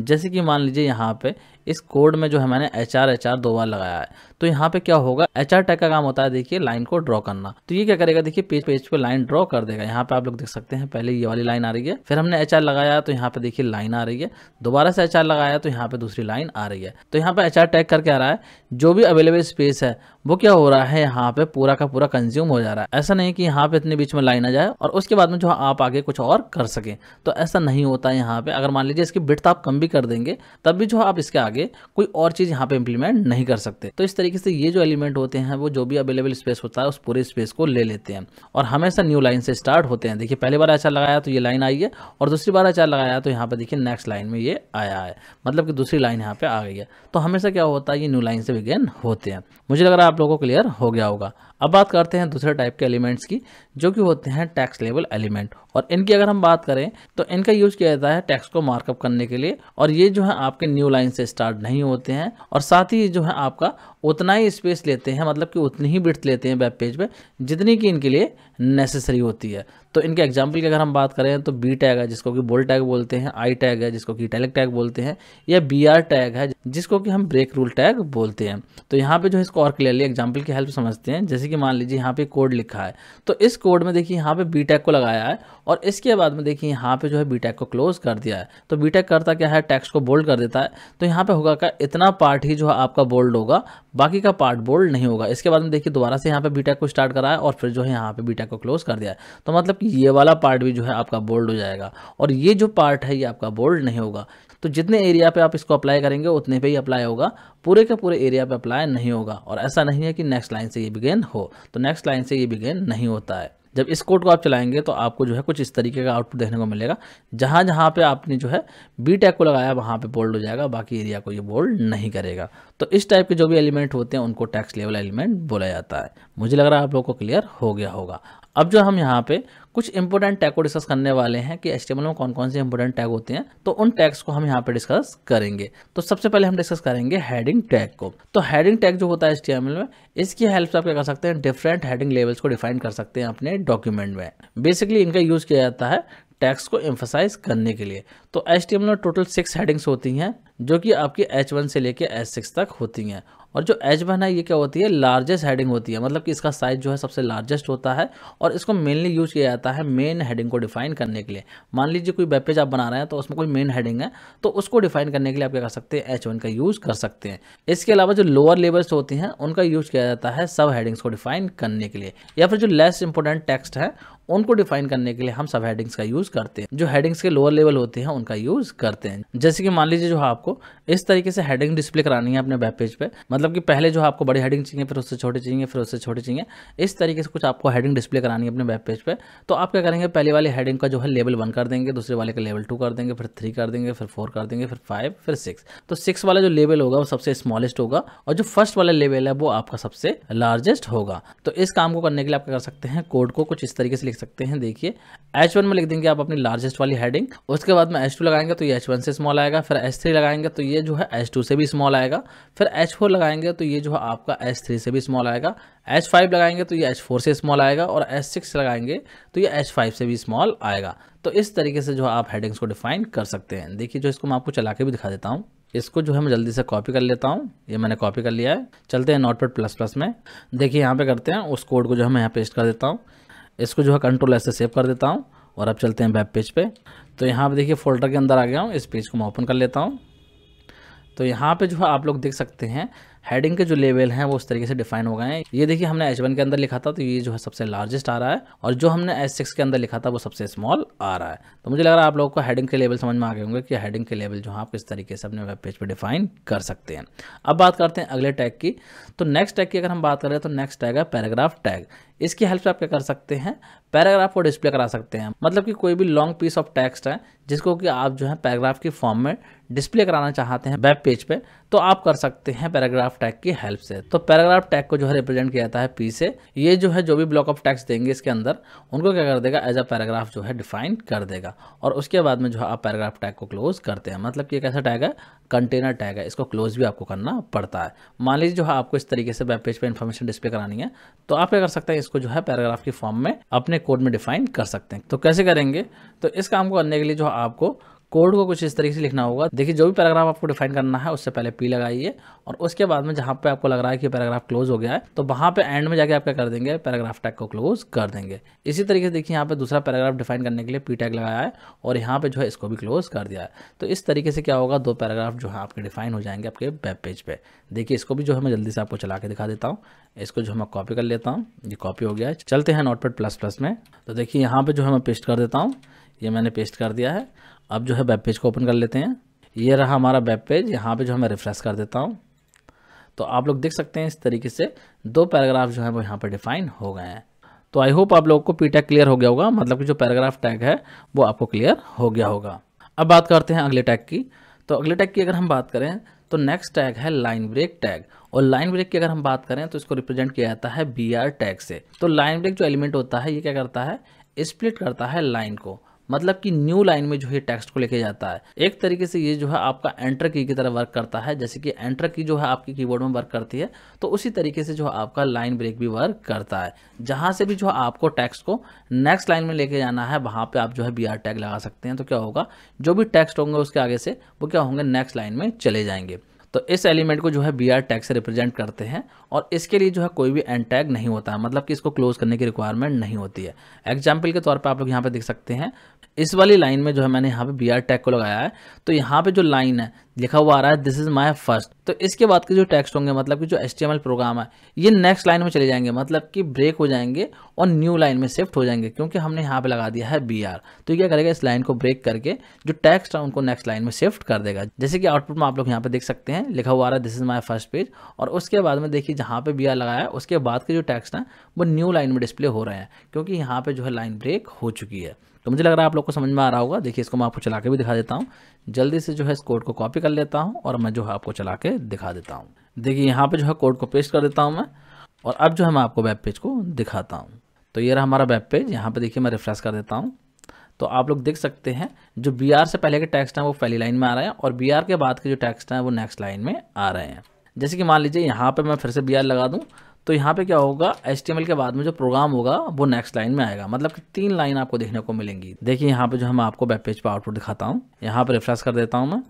जैसे कि मान लीजिए यहाँ पे इस कोड में जो है मैंने एच आर एच आर दो बार लगाया है तो यहाँ पे क्या होगा एच आर टैग का काम होता है देखिए लाइन को ड्रॉ करना तो ये क्या करेगा देखिए पेज पेज पे लाइन ड्रॉ कर देगा यहाँ पे आप लोग देख सकते हैं पहले ये वाली लाइन आ रही है फिर हमने एच आर लगाया तो यहाँ पे देखिए लाइन आ रही है दोबारा से एच आर लगाया तो यहाँ पे दूसरी लाइन आ रही है तो यहाँ पे एच आर टैग करके आ रहा है जो भी अवेलेबल स्पेस है वो क्या हो रहा है यहाँ पे पूरा का पूरा कंज्यूम हो जा रहा है ऐसा नहीं कि यहाँ पे इतने बीच में लाइन आ जाए और उसके बाद में जो आप आगे कुछ और कर सकें तो ऐसा नहीं होता है यहाँ पे अगर मान लीजिए इसकी बिट तो आप कम भी कर देंगे तब भी जो आप इसके आगे कोई और चीज़ यहाँ पे इंप्लीमेंट नहीं कर सकते तो इस तरीके से ये जो एलिमेंट होते हैं वो जो भी अवेलेबल स्पेस होता है उस पूरे स्पेस को ले लेते हैं और हमेशा न्यू लाइन से स्टार्ट होते हैं देखिए पहली बार अचार लगाया तो ये लाइन आई है और दूसरी बार अचार लगाया तो यहाँ पर देखिए नेक्स्ट लाइन में ये आया है मतलब कि दूसरी लाइन यहाँ पर आ गई है तो हमेशा क्या होता है ये न्यू लाइन से बिगेन होते हैं मुझे लग रहा है आप लोगों को क्लियर हो गया होगा अब बात करते हैं दूसरे टाइप के एलिमेंट्स की जो कि होते हैं टैक्स लेवल एलिमेंट और इनकी अगर हम बात करें तो इनका यूज किया जाता है टैक्स को मार्कअप करने के लिए और ये जो है आपके न्यू लाइन से स्टार्ट नहीं होते हैं और साथ ही जो है आपका उतना ही स्पेस लेते हैं मतलब कि उतनी ही बिट्स लेते हैं वेब पेज पे जितनी कि इनके लिए नेसेसरी होती है तो इनके एग्जाम्पल की अगर हम बात करें तो बी टैग है जिसको कि बोल टैग बोलते हैं आई टैग है जिसको कि टैलिक टैग बोलते हैं या बी आर टैग है जिसको कि हम ब्रेक रूल टैग बोलते हैं तो यहाँ पर जो है इसको और क्लियरली एग्जाम्पल की हेल्प समझते हैं जैसे कि मान लीजिए यहाँ पे कोड लिखा है तो इस कोड में देखिए यहाँ पे बी टैग को लगाया है और इसके बाद में देखिए यहाँ पे जो है बी टैग को क्लोज कर दिया है तो बी टैग करता क्या है टैक्स को बोल्ड कर देता है तो यहाँ पे होगा क्या इतना पार्ट ही जो है आपका बोल्ड होगा बाकी का पार्ट बोल्ड नहीं होगा इसके बाद में देखिए दोबारा से यहाँ पे बीटा को स्टार्ट कराया और फिर जो है यहाँ पे बीटा को क्लोज कर दिया है तो मतलब कि ये वाला पार्ट भी जो है आपका बोल्ड हो जाएगा और ये जो पार्ट है ये आपका बोल्ड नहीं होगा तो जितने एरिया पे आप इसको अप्लाई करेंगे उतने पे ही अप्लाई होगा पूरे के पूरे एरिया पे अप्लाई नहीं होगा और ऐसा नहीं है कि नेक्स्ट लाइन से ये बिगेन हो तो नेक्स्ट लाइन से ये बिगेन नहीं होता है जब इस कोड को आप चलाएंगे तो आपको जो है कुछ इस तरीके का आउटपुट देखने को मिलेगा जहाँ जहाँ पे आपने जो है बी टैग e को लगाया वहाँ पे बोल्ड हो जाएगा बाकी एरिया को ये बोल्ड नहीं करेगा तो इस टाइप के जो भी एलिमेंट होते हैं उनको टैक्स लेवल एलिमेंट बोला जाता है मुझे लग रहा है आप लोग को क्लियर हो गया होगा अब जो हम यहाँ पे कुछ इंपोर्टेंट टैग को डिस्कस करने वाले हैं कि एच में कौन कौन से इंपोर्टेंट टैग होते हैं तो उन टैग्स को हम यहाँ पर डिस्कस करेंगे तो सबसे पहले हम डिस्कस करेंगे हेडिंग टैग को तो हेडिंग टैग जो होता है एच में इसकी हेल्प से आप क्या कर सकते हैं डिफरेंट हेडिंग लेवल्स को डिफाइन कर सकते हैं अपने डॉक्यूमेंट में बेसिकली इनका यूज़ किया जाता है टैक्स को एम्फोसाइज करने के लिए तो एच टी एम में टोटल सिक्स हेडिंग्स होती हैं जो कि आपकी एच वन से लेके एच सिक्स तक होती हैं और जो एच वन है ये क्या होती है लार्जेस्ट हेडिंग होती है मतलब कि इसका साइज जो है सबसे लार्जेस्ट होता है और इसको मेनली यूज किया जाता है मेन हेडिंग को डिफाइन करने के लिए मान लीजिए कोई वेब पेज आप बना रहे हैं तो उसमें कोई मेन हेडिंग है तो उसको डिफाइन करने के लिए आप क्या कर सकते हैं एच का यूज कर सकते हैं इसके अलावा जो लोअर लेवल्स होती हैं उनका यूज किया जाता है सब हेडिंग्स को डिफाइन करने के लिए या फिर जो लेस इंपॉर्टेंट टेक्स्ट है उनको डिफाइन करने के लिए हम सब हेडिंग्स का यूज करते हैं जो हेडिंग्स के लोअर लेवल होते हैं उनका यूज करते हैं जैसे कि मान लीजिए जो आपको इस तरीके से हेडिंग डिस्प्ले करानी है अपने वेब पेज पे मतलब मतलब कि पहले जो आपको बड़ी हेडिंग चाहिए फिर उससे छोटी चाहिए फिर उससे छोटी चाहिए इस तरीके से कुछ आपको हेडिंग डिस्प्ले करानी है अपने वेब पेज पे तो आप क्या करेंगे पहले वाले हेडिंग का जो है लेवल वन कर देंगे दूसरे वाले का लेवल टू कर देंगे फिर थ्री कर देंगे फिर फोर कर देंगे फिर फाइव फिर सिक्स तो सिक्स वाला जो लेवल होगा वो सबसे स्मॉलेस्ट होगा और जो फर्स्ट वाला लेवल है वो आपका सबसे लार्जेस्ट होगा तो इस काम को करने के लिए आप क्या कर सकते हैं कोड को कुछ इस तरीके से लिख सकते हैं देखिए एच में लिख देंगे आप अपनी लार्जेस्ट वाली हेडिंग उसके बाद में एच लगाएंगे तो ये एच से स्मॉल आएगा फिर एच लगाएंगे तो ये जो है एच से भी स्मॉल आएगा फिर एच लगाएंगे लगाएंगे तो ये जो है आपका एस थ्री से भी स्मॉल आएगा एच फाइव लगाएंगे तो ये एच फोर से स्मॉल आएगा और एच सिक्स लगाएंगे तो ये एच फाइव से भी स्मॉल आएगा तो इस तरीके से जो है आप हेडिंग्स को डिफाइन कर सकते हैं देखिए जो इसको मैं आपको चला के भी दिखा देता हूँ इसको जो है मैं जल्दी से कॉपी कर लेता हूँ ये मैंने कॉपी कर लिया है चलते हैं नोटपेड प्लस प्लस में देखिए यहाँ पे करते हैं उस कोड को जो है मैं यहाँ पेस्ट कर देता हूँ इसको जो है कंट्रोल ऐसे सेव कर देता हूँ और अब चलते हैं वेब पेज पे तो यहाँ पे देखिए फोल्डर के अंदर आ गया हूँ इस पेज को मैं ओपन कर लेता हूँ तो यहाँ पे जो है आप लोग देख सकते हैं हेडिंग के जो लेवल हैं वो उस तरीके से डिफाइन हो गए हैं ये देखिए हमने एच के अंदर लिखा था तो ये जो है सबसे लार्जेस्ट आ रहा है और जो हमने एच के अंदर लिखा था वो सबसे स्मॉल आ रहा है तो मुझे लग रहा है आप लोगों को हेडिंग के लेवल समझ में आ गए होंगे कि हेडिंग के लेवल जो है आप किस तरीके से अपने वेब पेज पर डिफाइन कर सकते हैं अब बात करते हैं अगले टैग की तो नेक्स्ट टैग की अगर हम बात करें तो नेक्स्ट टैग है पैराग्राफ टैग इसकी हेल्प से आप क्या कर सकते हैं पैराग्राफ को डिस्प्ले करा सकते हैं मतलब कि कोई भी लॉन्ग पीस ऑफ टेक्स्ट है जिसको कि आप जो है पैराग्राफ की फॉर्म में डिस्प्ले कराना चाहते हैं वेब पेज पे तो आप कर सकते हैं पैराग्राफ टैग की हेल्प से तो पैराग्राफ टैग को जो है रिप्रेजेंट किया जाता है पी से ये जो है जो भी ब्लॉक ऑफ टैक्स देंगे इसके अंदर उनको क्या कर देगा एज अ पैराग्राफ जो है डिफाइन कर देगा और उसके बाद में जो है आप पैराग्राफ टैग को क्लोज करते हैं मतलब कि एक ऐसा टैग है कंटेनर टैग है इसको क्लोज भी आपको करना पड़ता है मान लीजिए जो है आपको इस तरीके से वेब पेज पर इन्फॉर्मेशन डिस्प्ले करानी है तो आप क्या कर सकते हैं इसको जो है पैराग्राफ की फॉर्म में अपने कोड में डिफाइन कर सकते हैं तो कैसे करेंगे तो इस काम को करने के लिए जो आपको कोड को कुछ इस तरीके से लिखना होगा देखिए जो भी पैराग्राफ आपको डिफाइन करना है उससे पहले पी लगाइए और उसके बाद में जहाँ पे आपको लग रहा है कि पैराग्राफ क्लोज हो गया है तो वहाँ पे एंड में जाके आप क्या कर देंगे पैराग्राफ टैग को क्लोज कर देंगे इसी तरीके से देखिए यहाँ पे दूसरा पैराग्राफ डिफाइन करने के लिए पी टैग लगाया है और यहाँ पे जो है इसको भी क्लोज कर दिया है तो इस तरीके से क्या होगा दो पैराग्राफ जो है आपके डिफाइन हो जाएंगे आपके वेब पेज पर देखिए इसको भी जो है मैं जल्दी से आपको चला के दिखा देता हूँ इसको जो है मैं कॉपी कर लेता हूँ ये कॉपी हो गया है चलते हैं नोटपेड प्लस प्लस में तो देखिए यहाँ पर जो है मैं पेस्ट कर देता हूँ ये मैंने पेस्ट कर दिया है अब जो है वेब पेज को ओपन कर लेते हैं ये रहा हमारा वेब पेज यहाँ पे जो है मैं रिफ्रेश कर देता हूँ तो आप लोग देख सकते हैं इस तरीके से दो पैराग्राफ जो है वो यहाँ पर डिफाइन हो गए हैं तो आई होप आप लोगों को पी टैग क्लियर हो गया होगा मतलब कि जो पैराग्राफ टैग है वो आपको क्लियर हो गया होगा अब बात करते हैं अगले टैग की तो अगले टैग की अगर हम बात करें तो नेक्स्ट टैग है लाइन ब्रेक टैग और लाइन ब्रेक की अगर हम बात करें तो इसको रिप्रेजेंट किया जाता है बी आर टैग से तो लाइन ब्रेक जो एलिमेंट होता है ये क्या करता है स्प्लिट करता है लाइन को मतलब कि न्यू लाइन में जो है टेक्स्ट को लेके जाता है एक तरीके से ये जो है आपका एंटर की की तरह वर्क करता है जैसे कि एंटर की जो है आपकी कीबोर्ड में वर्क करती है तो उसी तरीके से जो है आपका लाइन ब्रेक भी वर्क करता है जहाँ से भी जो है आपको टेक्स्ट को नेक्स्ट लाइन में लेके जाना है वहाँ पर आप जो है बी टैग लगा सकते हैं तो क्या होगा जो भी टेक्स्ट होंगे उसके आगे से वो क्या होंगे नेक्स्ट लाइन में चले जाएंगे तो इस एलिमेंट को जो है बी आर टैग से रिप्रेजेंट करते हैं और इसके लिए जो है कोई भी एंड टैग नहीं होता है मतलब कि इसको क्लोज करने की रिक्वायरमेंट नहीं होती है एग्जाम्पल के तौर पर आप लोग यहाँ पे देख सकते हैं इस वाली लाइन में जो है मैंने यहाँ पे बी आर टैग को लगाया है तो यहाँ पे जो लाइन है लिखा हुआ आ रहा है दिस इज माई फर्स्ट तो इसके बाद के जो टेक्स्ट होंगे मतलब कि जो एच प्रोग्राम है ये नेक्स्ट लाइन में चले जाएंगे मतलब कि ब्रेक हो जाएंगे और न्यू लाइन में शिफ्ट हो जाएंगे क्योंकि हमने यहाँ पे लगा दिया है बी आर तो ये क्या करेगा इस लाइन को ब्रेक करके जो टेक्स्ट है उनको नेक्स्ट लाइन में शिफ्ट कर देगा जैसे कि आउटपुट में आप लोग यहाँ पे देख सकते हैं लिखा हुआ आ रहा है this is my first page और उसके बाद में देखिए जहाँ पे बी आर लगाया है उसके बाद के जो टेक्स्ट हैं वो न्यू लाइन में डिस्प्ले हो रहे हैं क्योंकि यहाँ पे जो है लाइन ब्रेक हो चुकी है तो मुझे लग रहा है आप लोग को समझ में आ रहा होगा देखिए इसको मैं आपको चला के भी दिखा देता हूँ जल्दी से जो है इस कोड को कॉपी कर लेता हूँ और मैं जो है आपको चला के दिखा देता हूँ देखिए यहाँ पर जो है कोड को पेस्ट कर देता हूँ मैं और अब जो है मैं आपको वेब पेज को दिखाता हूँ तो ये रहा हमारा वेब पेज यहाँ पर देखिए मैं रिफ्रेश कर देता हूँ तो आप लोग देख सकते हैं जो बी से पहले के टेक्स्ट हैं वो पहली लाइन में आ रहे हैं और बी के बाद के जो टेक्स्ट हैं वो नेक्स्ट लाइन में आ रहे हैं जैसे कि मान लीजिए यहाँ पर मैं फिर से बी लगा दूँ तो यहाँ पे क्या होगा एच के बाद में जो प्रोग्राम होगा वो नेक्स्ट लाइन में आएगा मतलब कि तीन लाइन आपको देखने को मिलेंगी देखिए यहाँ पे जो हम आपको वेब पेज पर आउटपुट दिखाता हूँ यहाँ पर रिफ्रेश कर देता हूँ मैं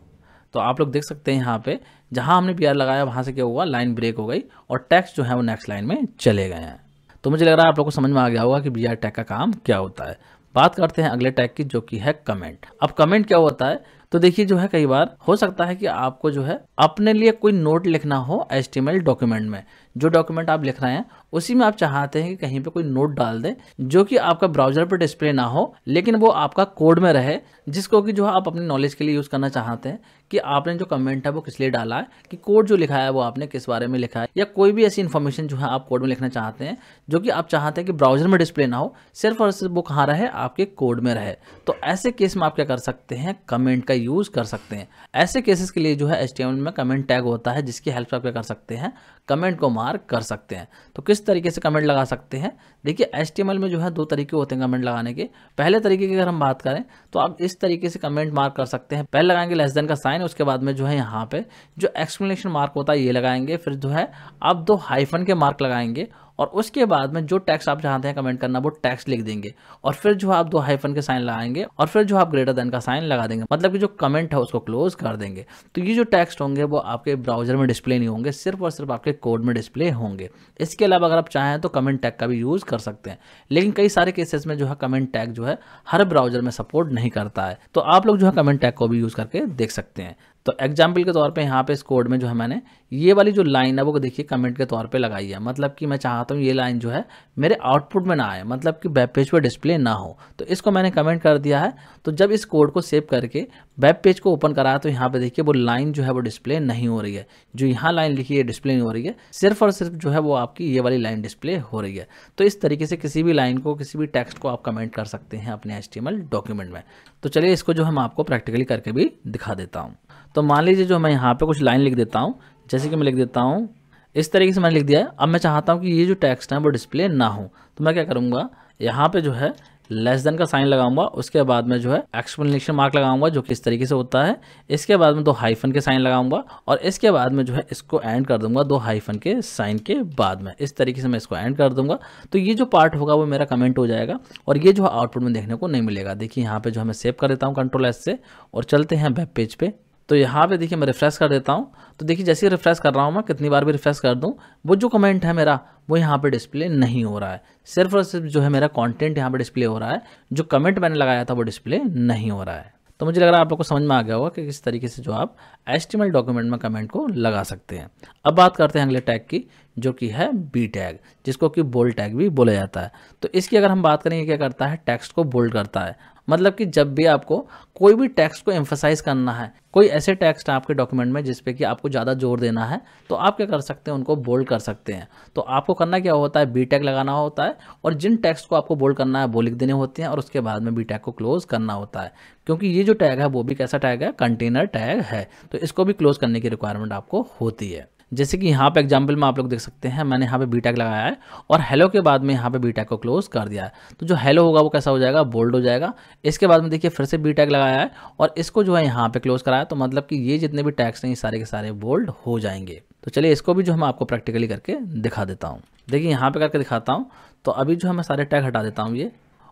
तो आप लोग देख सकते हैं यहाँ पे जहाँ हमने पी लगाया वहाँ से क्या हुआ लाइन ब्रेक हो गई और टैक्स जो है वो नेक्स्ट लाइन में चले गए हैं तो मुझे लग रहा है आप लोग को समझ में आ गया होगा कि बी आर का काम क्या होता है बात करते हैं अगले टैग की जो कि है कमेंट अब कमेंट क्या होता है तो देखिए जो है कई बार हो सकता है कि आपको जो है अपने लिए कोई नोट लिखना हो एच डॉक्यूमेंट में जो डॉक्यूमेंट आप लिख रहे हैं उसी में आप चाहते हैं कि कहीं पे कोई नोट डाल दें जो कि आपका ब्राउजर पर डिस्प्ले ना हो लेकिन वो आपका कोड में रहे जिसको कि जो आप अपनी नॉलेज के लिए यूज़ करना चाहते हैं कि आपने जो कमेंट है वो किस लिए डाला है कि कोड जो लिखा है वो आपने किस बारे में लिखा है या कोई भी ऐसी इन्फॉर्मेशन जो है आप कोड में लिखना चाहते हैं जो कि आप चाहते हैं कि ब्राउजर में डिस्प्ले ना हो सिर्फ और सिर्फ वो कहाँ रहे आपके कोड में रहे तो ऐसे केस में आप क्या कर सकते हैं कमेंट का यूज़ कर सकते हैं ऐसे केसेस के लिए जो है एस में कमेंट टैग होता है जिसकी हेल्प आप क्या कर सकते हैं कमेंट को मार्क कर सकते हैं तो किस तरीके से कमेंट लगा सकते हैं देखिए एस में जो है दो तरीके होते हैं कमेंट लगाने के पहले तरीके की अगर हम बात करें तो आप इस तरीके से कमेंट मार्क कर सकते हैं पहले लगाएंगे लेस देन का साइन उसके बाद में जो है यहाँ पे जो एक्सप्लेनेशन मार्क होता है ये लगाएंगे फिर जो है आप दो हाइफन के मार्क लगाएंगे और उसके बाद में जो टैक्स आप चाहते हैं कमेंट करना वो टैक्स लिख देंगे और फिर जो आप दो हाइफन के साइन लगाएंगे और फिर जो आप ग्रेटर देन का साइन लगा देंगे मतलब कि जो कमेंट है उसको क्लोज कर देंगे तो ये जो टेक्स्ट होंगे वो आपके ब्राउजर में डिस्प्ले नहीं होंगे सिर्फ और सिर्फ आपके कोड में डिस्प्ले होंगे इसके अलावा अगर आप चाहें तो कमेंट टैग का भी यूज़ कर सकते हैं लेकिन कई सारे केसेस में जो है कमेंट टैग जो है हर ब्राउजर में सपोर्ट नहीं करता है तो आप लोग जो है कमेंट टैग को भी यूज़ करके देख सकते हैं तो एग्जाम्पल के तौर पे यहाँ पे इस कोड में जो है मैंने ये वाली जो लाइन है वो देखिए कमेंट के तौर पे लगाई है मतलब कि मैं चाहता हूँ ये लाइन जो है मेरे आउटपुट में ना आए मतलब कि वेब पेज पर डिस्प्ले ना हो तो इसको मैंने कमेंट कर दिया है तो जब इस कोड को सेव करके वेब पेज को ओपन कराया तो यहाँ पे देखिए वो लाइन जो है वो डिस्प्ले नहीं हो रही है जो यहाँ लाइन लिखी है डिस्प्ले नहीं हो रही है सिर्फ और सिर्फ जो है वो आपकी ये वाली लाइन डिस्प्ले हो रही है तो इस तरीके से किसी भी लाइन को किसी भी टेक्स्ट को आप कमेंट कर सकते हैं अपने एस डॉक्यूमेंट में तो चलिए इसको जो हम आपको प्रैक्टिकली करके भी दिखा देता हूँ तो मान लीजिए जो मैं यहाँ पर कुछ लाइन लिख देता हूँ जैसे कि मैं लिख देता हूँ इस तरीके से मैंने लिख दिया है अब मैं चाहता हूँ कि ये जो टेक्स्ट है वो डिस्प्ले ना हो तो मैं क्या करूँगा यहाँ पे जो है लेस देन का साइन लगाऊंगा उसके बाद में जो है एक्सप्लेनेशन मार्क लगाऊंगा जो कि इस तरीके से होता है इसके बाद में दो हाइफन के साइन लगाऊंगा और इसके बाद में जो है इसको एंड कर दूंगा दो हाइफन के साइन के बाद में इस तरीके से मैं इसको एंड कर दूंगा तो ये जो पार्ट होगा वो मेरा कमेंट हो जाएगा और ये जो आउटपुट में देखने को नहीं मिलेगा देखिए यहाँ पर जो है मैं सेव कर देता हूँ कंट्रोल एस से और चलते हैं वेब पेज पर पे। तो यहाँ पे देखिए मैं रिफ़्रेश कर देता हूँ तो देखिए जैसे ही रिफ़्रेश कर रहा हूँ मैं कितनी बार भी रिफ़्रेश कर दूँ वो जो कमेंट है मेरा वो यहाँ पे डिस्प्ले नहीं हो रहा है सिर्फ और सिर्फ जो है मेरा कंटेंट यहाँ पे डिस्प्ले हो रहा है जो कमेंट मैंने लगाया था वो डिस्प्ले नहीं हो रहा है तो मुझे लग रहा है आप लोग को समझ में आ गया होगा कि किस तरीके से जो आप एच डॉक्यूमेंट में कमेंट को लगा सकते हैं अब बात करते हैं अगले टैग की जो कि है बी टैग जिसको कि बोल्ड टैग भी बोला जाता है तो इसकी अगर हम बात करेंगे क्या करता है टेक्स्ट को बोल्ड करता है मतलब कि जब भी आपको कोई भी टेक्स्ट को एम्फोसाइज करना है कोई ऐसे टेक्स्ट आपके डॉक्यूमेंट में जिसपे कि आपको ज़्यादा जोर देना है तो आप क्या कर सकते हैं उनको बोल्ड कर सकते हैं तो आपको करना क्या होता है बी टैग लगाना होता है और जिन टैक्स को आपको बोल्ड करना है वो लिख देने होते हैं और उसके बाद में बी टैग को क्लोज करना होता है क्योंकि ये जो टैग है वो भी कैसा टैग है कंटेनर टैग है तो इसको भी क्लोज करने की रिक्वायरमेंट आपको होती है जैसे कि यहाँ पे एग्जाम्पल में आप लोग देख सकते हैं मैंने यहाँ पे बी लगाया है और हेलो के बाद में यहाँ पे बी को क्लोज कर दिया है तो जो हेलो होगा वो कैसा हो जाएगा बोल्ड हो जाएगा इसके बाद में देखिए फिर से बी लगाया है और इसको जो है यहाँ पे क्लोज कराया तो मतलब कि ये जितने भी टैक्स हैं ये सारे के सारे बोल्ड हो जाएंगे तो चलिए इसको भी जो हम आपको प्रैक्टिकली करके दिखा देता हूँ देखिए यहाँ पे करके दिखाता हूँ तो अभी जो है मैं सारे टैग हटा देता हूँ ये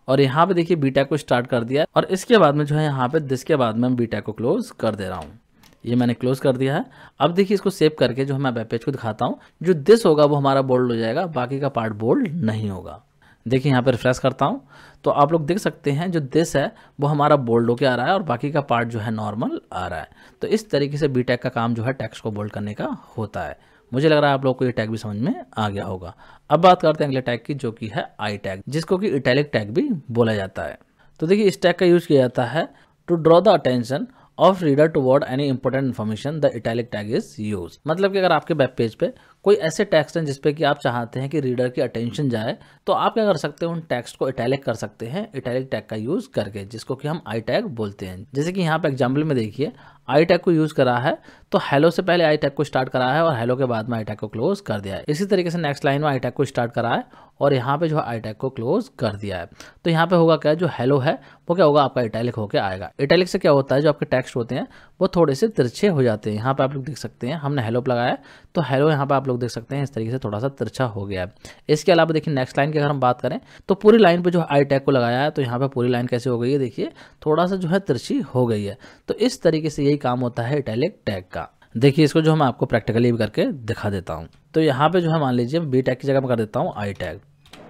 और यहाँ पे देखिए बी को स्टार्ट कर दिया और इसके बाद में जो है यहाँ पे दिस के बाद में बी को क्लोज कर दे रहा हूँ ये मैंने क्लोज कर दिया है अब देखिए इसको सेव करके जो मैं वेब पेज को दिखाता हूँ जो दिस होगा वो हमारा बोल्ड हो जाएगा बाकी का पार्ट बोल्ड नहीं होगा देखिए यहाँ पर रिफ्रेश करता हूँ तो आप लोग देख सकते हैं जो दिस है वो हमारा बोल्ड होकर आ रहा है और बाकी का पार्ट जो है नॉर्मल आ रहा है तो इस तरीके से बी टैग का काम जो है टैक्स को बोल्ड करने का होता है मुझे लग रहा है आप लोग को ये टैग भी समझ में आ गया होगा अब बात करते हैं अगले टैग की जो कि है आई टैग जिसको कि इटैलिक टैग भी बोला जाता है तो देखिए इस टैग का यूज़ किया जाता है to draw the attention of reader word any important information the italic tag is use मतलब कि अगर आपके वेब पेज पे कोई ऐसे टेक्स्ट हैं जिसपे कि आप चाहते हैं कि रीडर की अटेंशन जाए तो आप क्या कर सकते हैं उन टेक्स्ट को इटैलिक कर सकते हैं इटैलिक टैग का यूज करके जिसको कि हम आई टैग बोलते हैं जैसे कि यहाँ पे एग्जाम्पल में देखिए आई टैग को यूज़ करा है तो हेलो से पहले आई टैग को स्टार्ट करा है और हेलो के बाद में आई टैग को क्लोज कर दिया है इसी तरीके से नेक्स्ट लाइन में आई टैग को स्टार्ट करा है और यहाँ पे जो है आई टैग को क्लोज कर दिया है तो यहाँ पे होगा क्या जो हेलो है वो क्या होगा आपका इटैलिक होकर आएगा इटैलिक से क्या होता है जो आपके टेक्स्ट होते हैं वो थोड़े से तिरछे हो जाते हैं यहाँ पे आप लोग देख सकते हैं हमने हेलो लगाया तो हेलो यहाँ पे आप लोग देख सकते हैं इस तरीके से थोड़ा सा तिरछा हो गया है इसके अलावा देखिए नेक्स्ट लाइन की अगर हम बात करें तो पूरी लाइन पर जो आई टैग को लगाया है तो यहाँ पर पूरी लाइन कैसे हो गई है देखिए थोड़ा सा जो है तिरछी हो गई है तो इस तरीके से यही काम होता है इटैलिक टैग का देखिए इसको जो हम आपको प्रैक्टिकली भी करके दिखा देता हूँ तो यहाँ पे जो है मान लीजिए बी टैग की जगह मैं कर देता हूँ आई टैग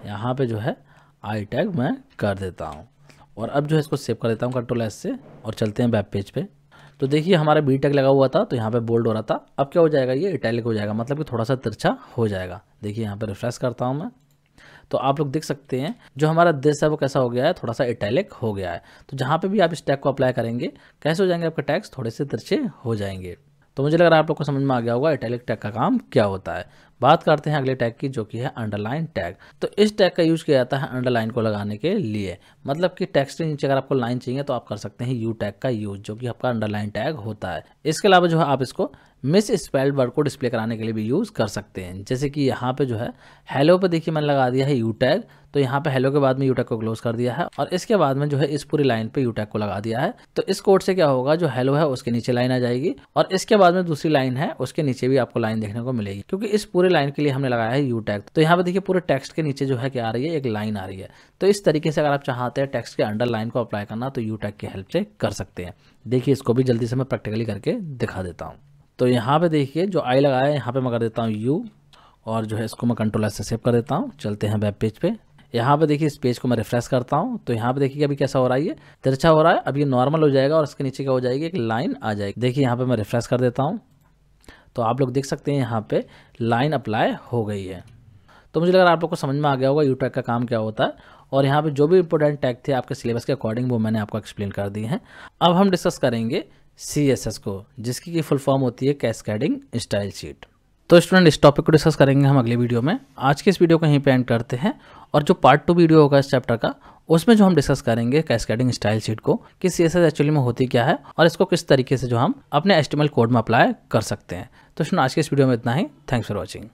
यहाँ पे जो है आई टैग मैं कर देता हूँ और अब जो है इसको सेव कर देता हूँ कंट्रोल एस से और चलते हैं वेब पेज पे तो देखिए हमारा बी टैग लगा हुआ था तो यहाँ पे बोल्ड हो रहा था अब क्या हो जाएगा ये इटैलिक हो जाएगा मतलब कि थोड़ा सा तिरछा हो जाएगा देखिए यहाँ पे रिफ्रेश करता हूँ मैं तो आप लोग देख सकते हैं जो हमारा देश है वो कैसा हो गया है थोड़ा सा इटैलिक हो गया है तो जहाँ पे भी आप इस टैग को अप्लाई करेंगे कैसे हो जाएंगे आपके टैक्स थोड़े से तरचे हो जाएंगे तो मुझे लग रहा है आप लोग को समझ में आ गया होगा इटैलिक टैग का काम क्या होता है बात करते हैं अगले टैग की जो कि है अंडरलाइन टैग तो इस टैग का यूज किया जाता है अंडरलाइन को लगाने के लिए मतलब कि टेक्स्ट के नीचे अगर आपको लाइन चाहिए तो आप कर सकते हैं यू टैग का यूज जो कि आपका अंडरलाइन टैग होता है इसके अलावा जो है आप इसको मिस स्पेल्ड वर्ड को डिस्प्ले कराने के लिए भी यूज़ कर सकते हैं जैसे कि यहाँ पे जो है हेलो पे देखिए मैंने लगा दिया है यू टैग तो यहाँ पे हेलो के बाद में यू टैग को क्लोज कर दिया है और इसके बाद में जो है इस पूरी लाइन पे यू टैग को लगा दिया है तो इस कोड से क्या होगा जो हेलो है उसके नीचे लाइन आ जाएगी और इसके बाद में दूसरी लाइन है उसके नीचे भी आपको लाइन देखने को मिलेगी क्योंकि इस पूरे लाइन के लिए हमने लगाया है यू टैग तो यहाँ पे देखिए पूरे टेक्स्ट के नीचे जो है क्या आ रही है एक लाइन आ रही है तो इस तरीके से अगर आप चाहते हैं टेक्स्ट के अंडर लाइन को अप्लाई करना तो यू टैग की हेल्प से कर सकते हैं देखिए इसको भी जल्दी से मैं प्रैक्टिकली करके दिखा देता हूँ तो यहाँ पे देखिए जो आई लगाया है यहाँ पे मैं कर देता हूँ यू और जो है इसको मैं कंट्रोल ऐसे से सेव कर देता हूँ चलते हैं वेब पेज पे यहाँ पे देखिए इस पेज को मैं रिफ्रेश करता हूँ तो यहाँ पे देखिए अभी कैसा हो रहा है ये तिरछा हो रहा है अब ये नॉर्मल हो जाएगा और इसके नीचे क्या हो जाएगी एक लाइन आ जाएगी देखिए यहाँ पे मैं रिफ्रेश कर देता हूँ तो आप लोग देख सकते हैं यहाँ पे लाइन अप्लाई हो गई है तो मुझे लग रहा है आप लोग को समझ में आ गया होगा यू टैग का काम क्या होता है और यहाँ पे जो भी इंपॉर्टेंट टैग थे आपके सिलेबस के अकॉर्डिंग वो मैंने आपको एक्सप्लेन कर दिए हैं अब हम डिस्कस करेंगे सी एस एस को जिसकी की फुल फॉर्म होती है कैडिंग स्टाइल शीट तो स्टूडेंट इस टॉपिक को डिस्कस करेंगे हम अगले वीडियो में आज की इस वीडियो को यहीं पे एंड करते हैं और जो पार्ट टू वीडियो होगा इस चैप्टर का उसमें जो हम डिस्कस करेंगे कैस्केडिंग स्टाइल शीट को कि सी एस एस एक्चुअली में होती क्या है और इसको किस तरीके से जो हम अपने एस्टिमल कोड में अप्लाई कर सकते हैं तो स्टूडेंट आज के इस वीडियो में इतना ही थैंक्स फॉर वॉचिंग